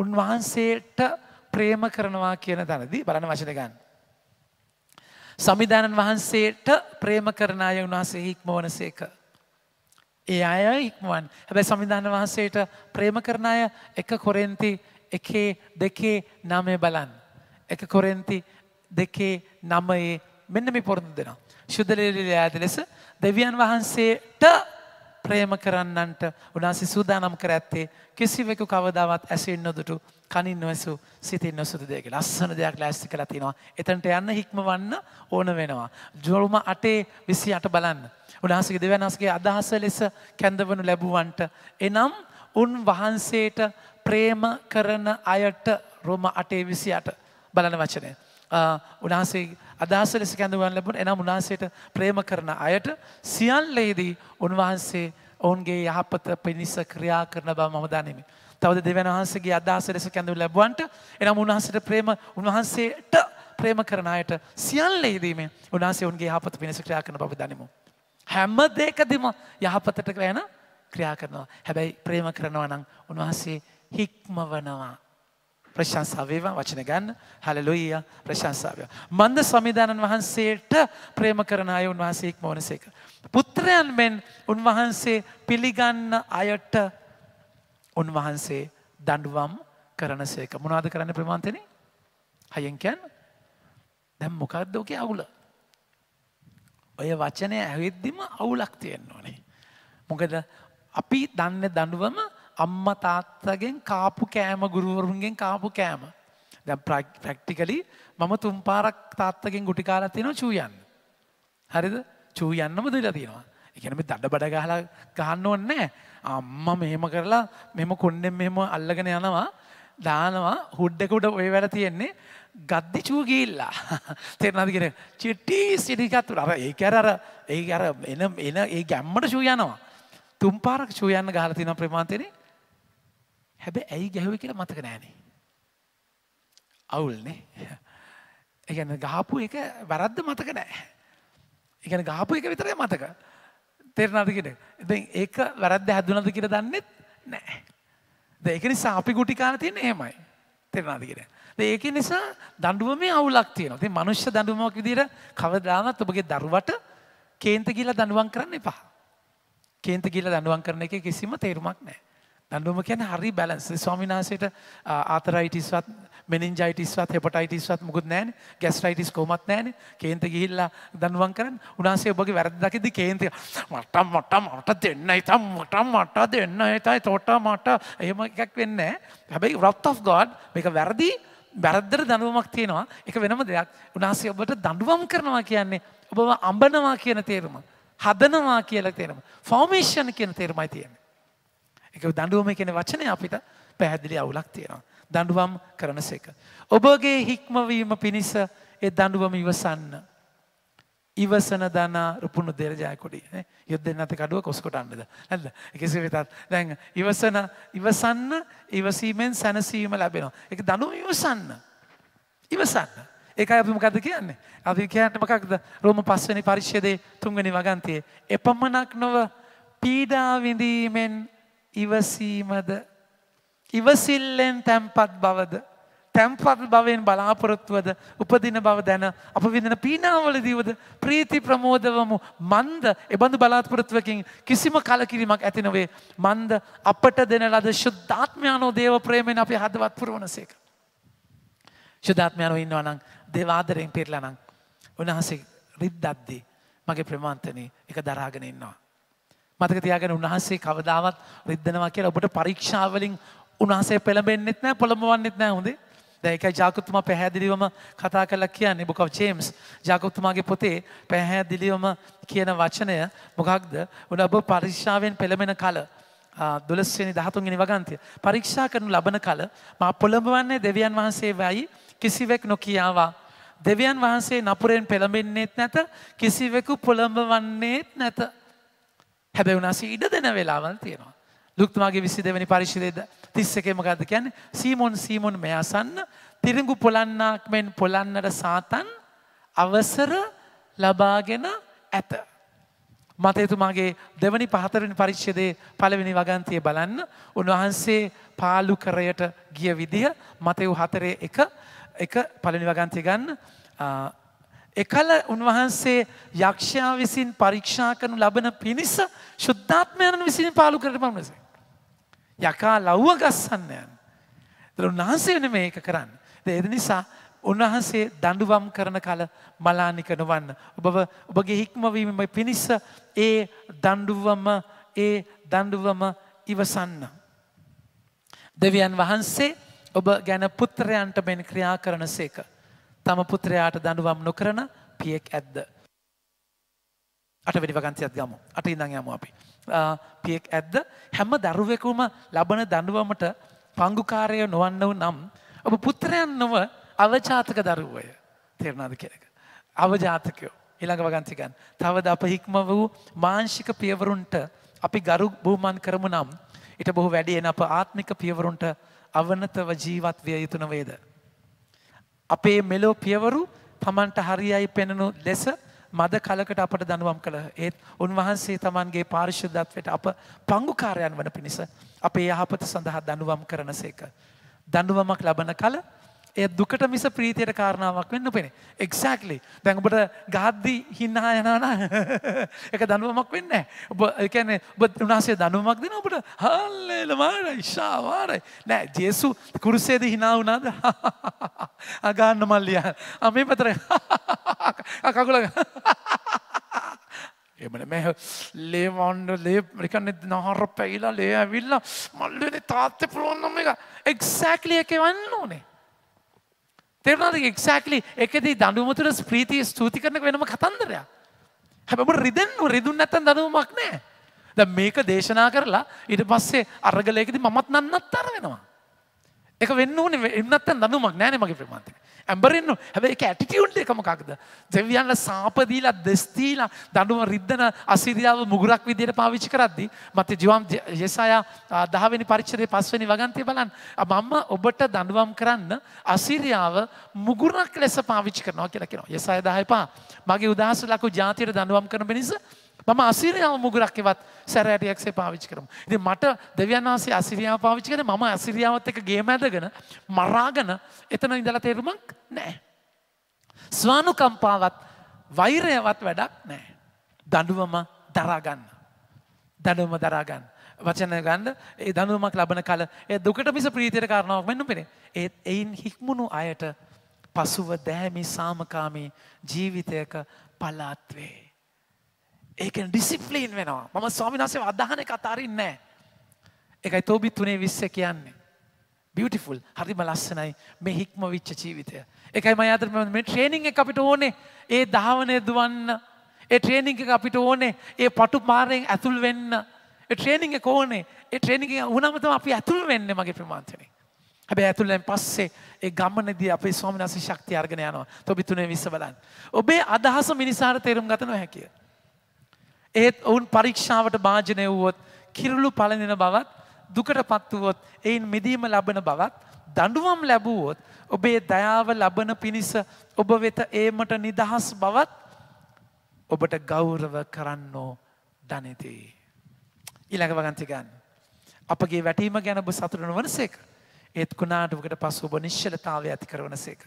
උන්වහන්සේට ප්‍රේම කරනවා කියන තැනදී බලන්න වචන ගන්න. සමිධානන් වහන්සේට ප්‍රේම කරන අය උන්වහන්සේ හික්මවන සේක. ඒ අය හික්මුවන් හැබැ සමිධාන වහන්සේට ප්‍රේම කරන අය එක කොරෙන්ති එකේ දෙකේ නමේ බලන්. එක කොරෙන්ති දෙකේ නමයේ මෙන්න මේ පොරඳු දෙනවා. ශුද්ධලේලි ඇද ලෙස දෙවියන් වහන්සේට ප්‍රේම කරන්නන්ට උනාසි සූදානම් කර ඇත්තේ කිසිවෙකු කවදාවත් ඇසින් නොදුටු කනින් නොඇසු සිතින් නොසුදු දෙයක ලස්සන දෙයක් ලෑස්ති කරලා තිනවා. එතනට යන්න හික්මවන්න ඕන වෙනවා. ජොළුම අටේ විසි අට බලන්න. උනාසගේ දෙවනස්ගේ අදහස ලෙස කැඳවනු ලැබුවන්ට. එනම් උන් වහන්සේට ප්‍රේම කරන අයට රෝම අටේ විසි අට බලන වචනය. උනාසේ අදහස ලෙස කැඳවන් ලැබුණ එනම් උනාසයට ප්‍රේම කරන අයට සියල්ලේදී උන්වහන්සේ ඔවුන්ගේ යහපත පිණිස ක්‍රියා කරන බව මම දනිමි. තවද දෙවන් වහන්සගේ අදහස ලෙස කැඳු ලැබුවන්ට එනම් උන්වහන්සට ප්‍රේම උන්වහන්සේට ප්‍රේම කරන අයට සියල්ලේදීම උනාසේ ඔවුන්ගේ යහපත පිණිස ක්‍රියා කරන බව දනිමු. හැම දෙකදිම යහපතට යන ක්‍රියා කරනවා. හැබැයි ප්‍රේම කරනවා නම් උන්වහන්සේ හික්මවනවා. ප්‍රශංසාවේවා වචන ගන්න හලලොයිය ප්‍රශංසාවය. මන්ද සමිධාණන් වහන්සේට ප්‍රේම කරන අය උන්වහන්සේ ඉක්මවන සේක. පුත්‍රයන් මෙන් උන්වහන්සේ පිළිගන්න අයට උන්වහන්සේ දඩුවම් කරන සේක. මොනවාද කරන්න ප්‍රමාන්තනේ? හයෙන්කයන් දැම් මොකක්ද ඕකේ අවුල. ඔය වචනය ඇවිද්දිම අවුලක් තියෙන්න ඕනේ. මොකද අපි දන්න දඩුවම අම්ම තාත්තගෙන් කාපු කෑම ගුරුවරුන්ගෙන් කාපු කෑම. දැ ප්‍රක්ටිකලි මම තුම්පාරක් තාත්තකින් ගුටිකාරත් තියෙනවා චූයන්. හරිද චූයන්නම දලා තියෙනවා. එකනම දඩ බඩ ගහලා ගහන්න ඕන්නෑ අම්ම මෙහෙම කරලා මෙම කොන්්ඩෙන් මෙහෙම අල්ලගෙන යනවා දානවා හුඩ්ඩකුඩ ඔය වැඩ තියෙන්නේ ගද්දි චූගිල්ලා තෙරනදගෙන චිට්ටි සිටිකත්තු අර ඒ අර ඒ අර එන එන ඒ ගැම්මට චූ යනවා තුම්පාරක් චූයන්න ගහල තින ප්‍රමාන්තනේ හැබැයි ඇයි ගැහුවේ කියලා මතක නෑනේ. අවුල්නේ. ඒ කියන්නේ ගහපු එක වැරද්ද මතක නෑ. ඒ කියන්නේ ගහපු එක විතරයි මතක. තේරෙනවද කියන්නේ? දැන් ඒක වැරද්ද හැදුනද කියලා දන්නෙත් නෑ. දැන් ඒක නිසා අපි ගුටි කාලා තියෙන්නේ එහෙමයි. තේරෙනවද කියන්නේ? දැන් ඒක නිසා දඬුවමේ අවුලක් තියෙනවා. ඉතින් මනුෂ්‍ය දඬුවමක් විදිහට කවදාවත් ඔබගේ දරුවට කේන්ත කියලා දඬුවම් කරන්න එපා. කේන්ත කියලා දඬුවම් කරන එකේ කිසිම තේරුමක් නැහැ. දඩුවම කියන හරි බැලන්ස් ස්වාමිනාසයට ආතරයිටිස්වත් මෙනින්ජයිටිස්වත් හෙපටයිටිස්වත් මුකුත් නෑන ගැස්ටයිටිස් කොමත් නෑන කේන්ත ගිහිල්ලා දනුවන් කරන්න උනාසේ ඔබගේ වැරදි දකිද කේන්තය මටම් මටම් මට දෙන්න ඉතම් මටම් මට දෙන්න එතයි තොට මට එහෙම එකක් වෙන්න හැබැයි රප් of ගොඩ් මේක වැරදි බැරද්දර දනුවමක් තියෙනවා එක වෙනම දෙයක් උනාසේ ඔබට දඩුවම් කරනවා කියන්නේ ඔබව අඹනවා කියන තේරුම හදනවා කියලා තේරම ෆෝමේෂන් කියන තේරමයි තියෙන ඒක දඬුවම කියන වචනය අපිට පැහැදිලි අවුලක් තියෙනවා. දඬුවම් කරන සේක. ඔබගේ හික්මවීම පිණිස ඒ දඬුවම ඉවසන්න. ඉවසන දනා රුපුණු දෙරජය කොඩි යුද්ධෙන් නැති කඩුව කොස්කොට අන්නද ඇල්ල එකසේ වෙතත් දැන් ඉවසන ඉවසන්න ඉවසීමෙන් සැනසීම ලැබෙනවා. එක දනුව ඉවසන්න. ඉවසන්න. ඒක අපි මොකද කියන්නේ? අපි කියන්නේ මොකක්ද? රෝම 5 වෙනි පරිච්ඡේදයේ 3 වෙනි වගන්තියේ එපමණක් නොව පීඩා විඳීමෙන් ඉවසීමද ඉවසිල්ලෙන් තැම්පත් බවද තැම්පත් බවෙන් බලාපොරොත්තුවද උපදින බව දැන අප විඳන පීනාවලදීවද ප්‍රීති ප්‍රමෝදවමු මන්ද එබඳු බලාපොරොත්තුවකින් කිසිම කලකිරීමක් ඇති නොවේ මන්ද අපට දෙන ලද ශුද්ධාත්මයානෝ දේව ප්‍රේමෙන් අපි හදවත් පුරවනසේක. ශුද්ධාත්මයානෝ ඉන්නවා නම් දේවාදරයෙන් පිරලා නම් උන්වහන්සේ රිද්දද්දී මගේ ප්‍රමාන්තනේ එක දරාගෙන ඉන්නවා. මතක තියාගෙන උන්වහන්සේ කවදාවත් රිද්දනවා කියලා ඔබට පරීක්ෂාවලින් උන්වහන්සේ පෙළඹෙන්නෙත් නෑ පොළඹවන්නෙත් නෑ හොඳේ. දැන් ඒකයි ජාකප්තුමා පැහැදිලිවම කතා කරලා කියන්නේ book of James ජාකප්තුමාගේ පොතේ පැහැදිලිවම කියන වචනය මොකක්ද? උන ඔබ පරීක්ෂාවෙන් පෙළඹෙන කල 12 වෙනි 13 වෙනි වගන්තිය පරීක්ෂා කරනු ලබන කල මා පොළඹවන්නේ දෙවියන් වහන්සේ වයි කිසිවෙක් නොකියාවා දෙවියන් වහන්සේ නපුරෙන් පෙළඹෙන්නේත් නැත කිසිවෙකු පොළඹවන්නේත් නැත හැබැ වනාස ඉඩ දෙන වෙලාවල් තියෙනවා. ලුක්තුමාගේ විසි දෙවැනි පරිශිරේද තිස්සකමකක්ද කියැන සීමොන් සීමොන් මෙයාසන්න තිරිඟු පොලන්නක් මෙන් පොලන්නට සාතන් අවසර ලබාගෙන ඇත. මතයතුමාගේ දෙවනි පහතරනි පරිච්ෂදේ පළවෙනි වගන්තිය බලන්න උන්වහන්සේ පාලු කරයට ගිය විදිහ මතයු හතරේ එක එක පළනි වගන්තිය ගන්න එකල උන්වහන්සේ යක්ෂයා විසින් පරීක්ෂා කරනු ලබන පිණිස ශුද්ධාත්මයන් විසින් පාලු කරට පමණස. යකා ලව්ව ගස්සන්නයන්. දර උන්වහන්සේ වන මේ එක කරන්න. එද නිසා උන්වහන්සේ දඩුවම් කරන කල මලානික නොවන්න. ඔබව ඔබගේ හික්මවීමම පිණිස ඒ දඩුවම ඒ දඩුවම ඉවසන්න. දෙවියන් වහන්සේ ඔබ ගැන පුත්‍රයන්ට මෙන් ක්‍රියා කරන සේක. තම පුත්‍රයාට දඬුවම් නොකරන පියෙක් ඇද්ද. අටවැනි වගන්තියත් ගමු. අට ඉඳන් යමු අපි. පියෙක් ඇද්ද හැම දරුවෙකුම ලබන දඬුවමට පංගුකාරය නොවන්න වූ නම් ඔබ පුත්‍රයන් නොව අවජාතක දරුවය. තේරෙනවද කියලා. අවජාතකයෝ ඊළඟ වගන්ති ගන්න. තවද අප හික්ම වූ මාංශික පියවරුන්ට අපි ගරු බුහුමන් කරමු නම් ඊට බොහෝ වැඩි එන අප ආත්මික පියවරුන්ට අවනතව ජීවත් විය යුතුය වේද? අපේ මෙලෝ පියවරු තමන්ට හරියයි පෙනනු ලෙස මද කලකට අපට දනුවම් කළ ඒත් උන්වහන්සේ තමන්ගේ පාරිශුද්ධත්වයට අප පංගුකාරයන් වන පිණිස අපේ යහපත සඳහා දනුවම් කරන සේක. දනුවමක් ලබන කල ඒ දුකට මිස ප්‍රීතියට කාරණාවක් වෙන්න පෙනේ එක්සෑක්ලි දැන් ඔබට ගාද්දි හින්නා යනවන එක දනුවමක් වෙන්න ඔබ එකැන ඔබ උනාසේ දනුවමක් දෙන ඔබට හල්ලේල මාර ඉශාවාරයි නෑ ජේසු කුරුසේද හිනා වුණාද අගාන්න මල්ලිය අමේ පතර කකුල එමන මෙ ලේවන්ඩ ලේ මරිකන්නෙ නහර පැයිලා ලේ ඇවිල්ලා මල්ලනේ තාත්්‍ය පුළුවන්නම් එක එක්සෑක්ලිය එක වන්න ඕනේ තෙරුණද එක්ෂක්ලි එකදී දඩුමතුර ස්ප්‍රීතිය ස්තුති කරන වෙනම කතන්දරයා. හැබම රිදෙන්ු රිදුන් ඇතන් දනුවමක් නෑ. ද මේක දේශනා කරලා ඉට පස්සේ අරගලයකද මත් නන්නත් අර වෙනවා. එක වෙන්න ඕන එන්නත්තන් දනුමක් නෑන මගේ ප්‍රමාන්තික. ඇඹරෙන්න්න හැබැයි එක ඇටිටියුන්ට එක මොකක්ද. දෙවියන්න සාපදීලා දෙස්තීලා දඩුව රිද්ධන අසිරියාව මුගරක් විදියට පාවිච්චි කරද්දි. මත ජවම් යෙසායා දහවනි පරිච්චරය පස්වනි වගන්තය බලන්. මම ඔබට දඩුවම් කරන්න අසිරියාව මුගුරක් ලෙස පාවිච්චි කරනවා කියලා කෙනවා. යෙසය දායපා මගේ උදහස ලකු ජාතියට දඩුවම් කරන පිනිස මම අසිරියාව මුගරක්කෙවත් සැරෑඩියක්සේ පාවිච් කරම. ඉති මට දෙවන් වන්සේ අසිරියාව පාවිච්චි කර ම අසිරියාවත් එක ගේ මැදගෙන මරාගන එතන ඉඳල තේරුමක් නෑ. ස්වානුකම්පාවත් වෛරයවත් වැඩක් නෑ. දඩුවම දරාගන්න. දඩුවම දරාගන්න. වචන ගන්න ඒ දනුවමක් ලබන කල ඒ දුකට මිස ප්‍රීතිර කාරණාවක් මෙන්න පෙනේ ඒත් එයින් හික්මුණු අයට පසුව දෑමි සාමකාමී ජීවිතයක පලාත්වේ. ඒක ඩිසිප්ලීන් වෙනවා මම ස්වාමිනාසේ අදහන කතාරින්නේ එකයි තෝබි තුනේ විස්ස කියන්නේ බියටිෆුල් හරිම ලස්සනයි මේ හික්ම විච්ච ජීවිතය එකයි ම අතර මේ ට්‍රේනිං එක අපිට ඕනේ ඒ ධාවනය දුවන්න ඒ ට්‍රේනිං එක අපිට ඕනේ ඒ පටු පාරයෙන් ඇතුල් වෙන්න ට්‍රේනිං එක ඕනේ ඒ ට්‍රේනිං උනමතම අපි ඇතුල් වෙන්න මගේ ප්‍රමාන්තනය හැබැ ඇතුළෙන් පස්සේ ඒ ගමනදී අපේ ස්වාමිනාසි ශක්ති අර්ගෙන යනවා තොබි තුනේ විස්ස බලන්න ඔබේ අදහස මිනිසාර තේරුම් ගත නොහැකිය ඒත් ඔවුන් පරීක්ෂාවට භාජනය වුවොත් කිරුළු පලඳෙන බවත් දුකට පත්වුවොත් එයින් මිදීම ලබන බවත් දඩුවම් ලැබුවොත් ඔබේ දයාව ලබන පිණිස ඔබ වෙත ඒමට නිදහස් බවත් ඔබට ගෞරව කරන්නෝ දනති. ඊළඟ වගන්තිගන්න. අපගේ වැටීම ගැන ඔබ සතුරන වනසේක ඒත් කුණාටුවකට පසු ඔබ නිශ්ෂලතාව ඇති කරවන සේක.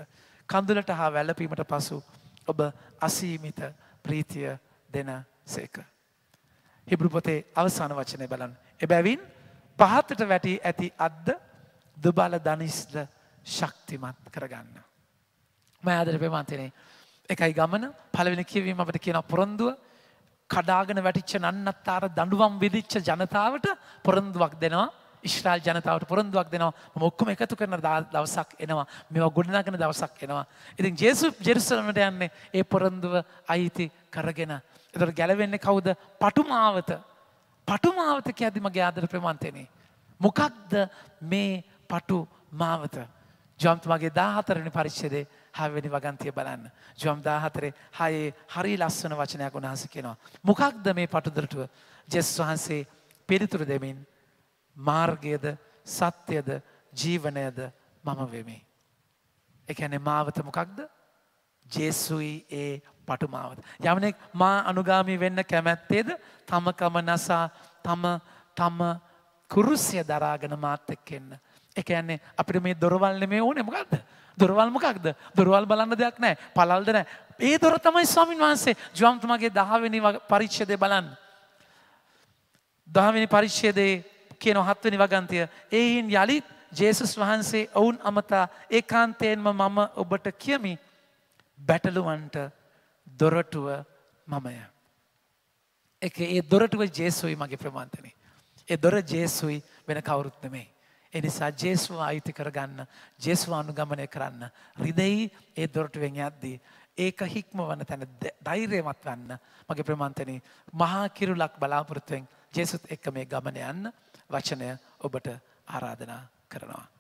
කඳුලට හා වැලපීමට පසු ඔබ අසීමිත ප්‍රීතිය දෙන සේක. හිබරුපතේ අවසාන වචනය බලන්න. එබැවින් පහතට වැටී ඇති අද්ද දුබල ධනිස්ද ශක්තිමත් කරගන්න. මෑදර පෙමන්තිනේ එකයි ගමන පළවෙනි කියවීම අපට කියන පොරොන්දුව කඩාගෙන වැටිච්ච නන්නත්තාර දඩුවම් විදිච්ච ජනතාවට පොරොන්දුවක් දෙනවා ඉශ්‍රාල් ජනතාවට පොරොන්දුවක් දෙනවා මොක්කොම එකතු කරන දවසක් එනවා මෙවා ගොඩනාගෙන දවසක් එනවා. ඉතින් ජේසු ජෙරුසලමට යන්නේ ඒ පොරොන්දුව අයිති කරගෙන එතට ගැලවෙන්න කවුද පටුමාවත පටුමාවත ඇදිම ගයාදර ප්‍රමන්තයනේ. මොකක්ද මේ පටු මාවත. ජම්තුමගේ දාහතරණ පරිච්ෂදේ හැවැනි වගන්තිය බලන්න. ජම් දාහතරේ හයේ හරි ලස්සන වචනයක් උනාහස කෙනවා. මොකක්ද මේ පටුදරටුව ජෙස් වහන්සේ පිළිතුරු දෙමින් මාර්ගයද සත්‍යයද ජීවනයද මම වෙමි. එකැනෙ මාවත මොකක්ද? ජෙසුයි ඒ පටුමාවත. යමනෙක් මා අනුගාමී වෙන්න කැමැත්තේද තමකම නසා තම තම කුරුසිය දරාගෙන මාත් එක්ක එන්න. ඒ කියන්නේ අපිට මේ දොරවල් නෙමෙයි ඕනේ මොකද්ද? දොරවල් මොකක්ද? දොරවල් බලන්න දෙයක් නැහැ. පළල්ද නැහැ. ඒ දොර තමයි ස්වාමින් වහන්සේ ජුවම්තුමාගේ 10 වෙනි පරිච්ඡේදය බලන්න. 10 වෙනි පරිච්ඡේදයේ කියන හත් වෙනි වගන්තිය ඒයින් යලිත් ජේසුස් වහන්සේ ඔවුන් අමතා ඒකාන්තයෙන්ම මම ඔබට කියමි බැටළුවන්ට දොරටුව මමය. එක ඒ දොරටුව ජේසුයි මගේ ප්‍රමාන්තන. ඒ දොර ජේසුයි වෙන කවුරුත් නෙමෙයි. එනිසා ජේසුව අයිති කරගන්න ජේස්වානු ගමනය කරන්න. රිදයි ඒ දොරටුවෙන් යද්දී. ඒක හික්ම වන තැන ධෛරයමත් වන්න මගේ ප්‍රමන්තනී මහාකිරුලක් බලාපොරොත්තුවෙන් ජේසුත් එක්ක මේ ගමන යන්න වචනය ඔබට ආරාධනා කරනවා.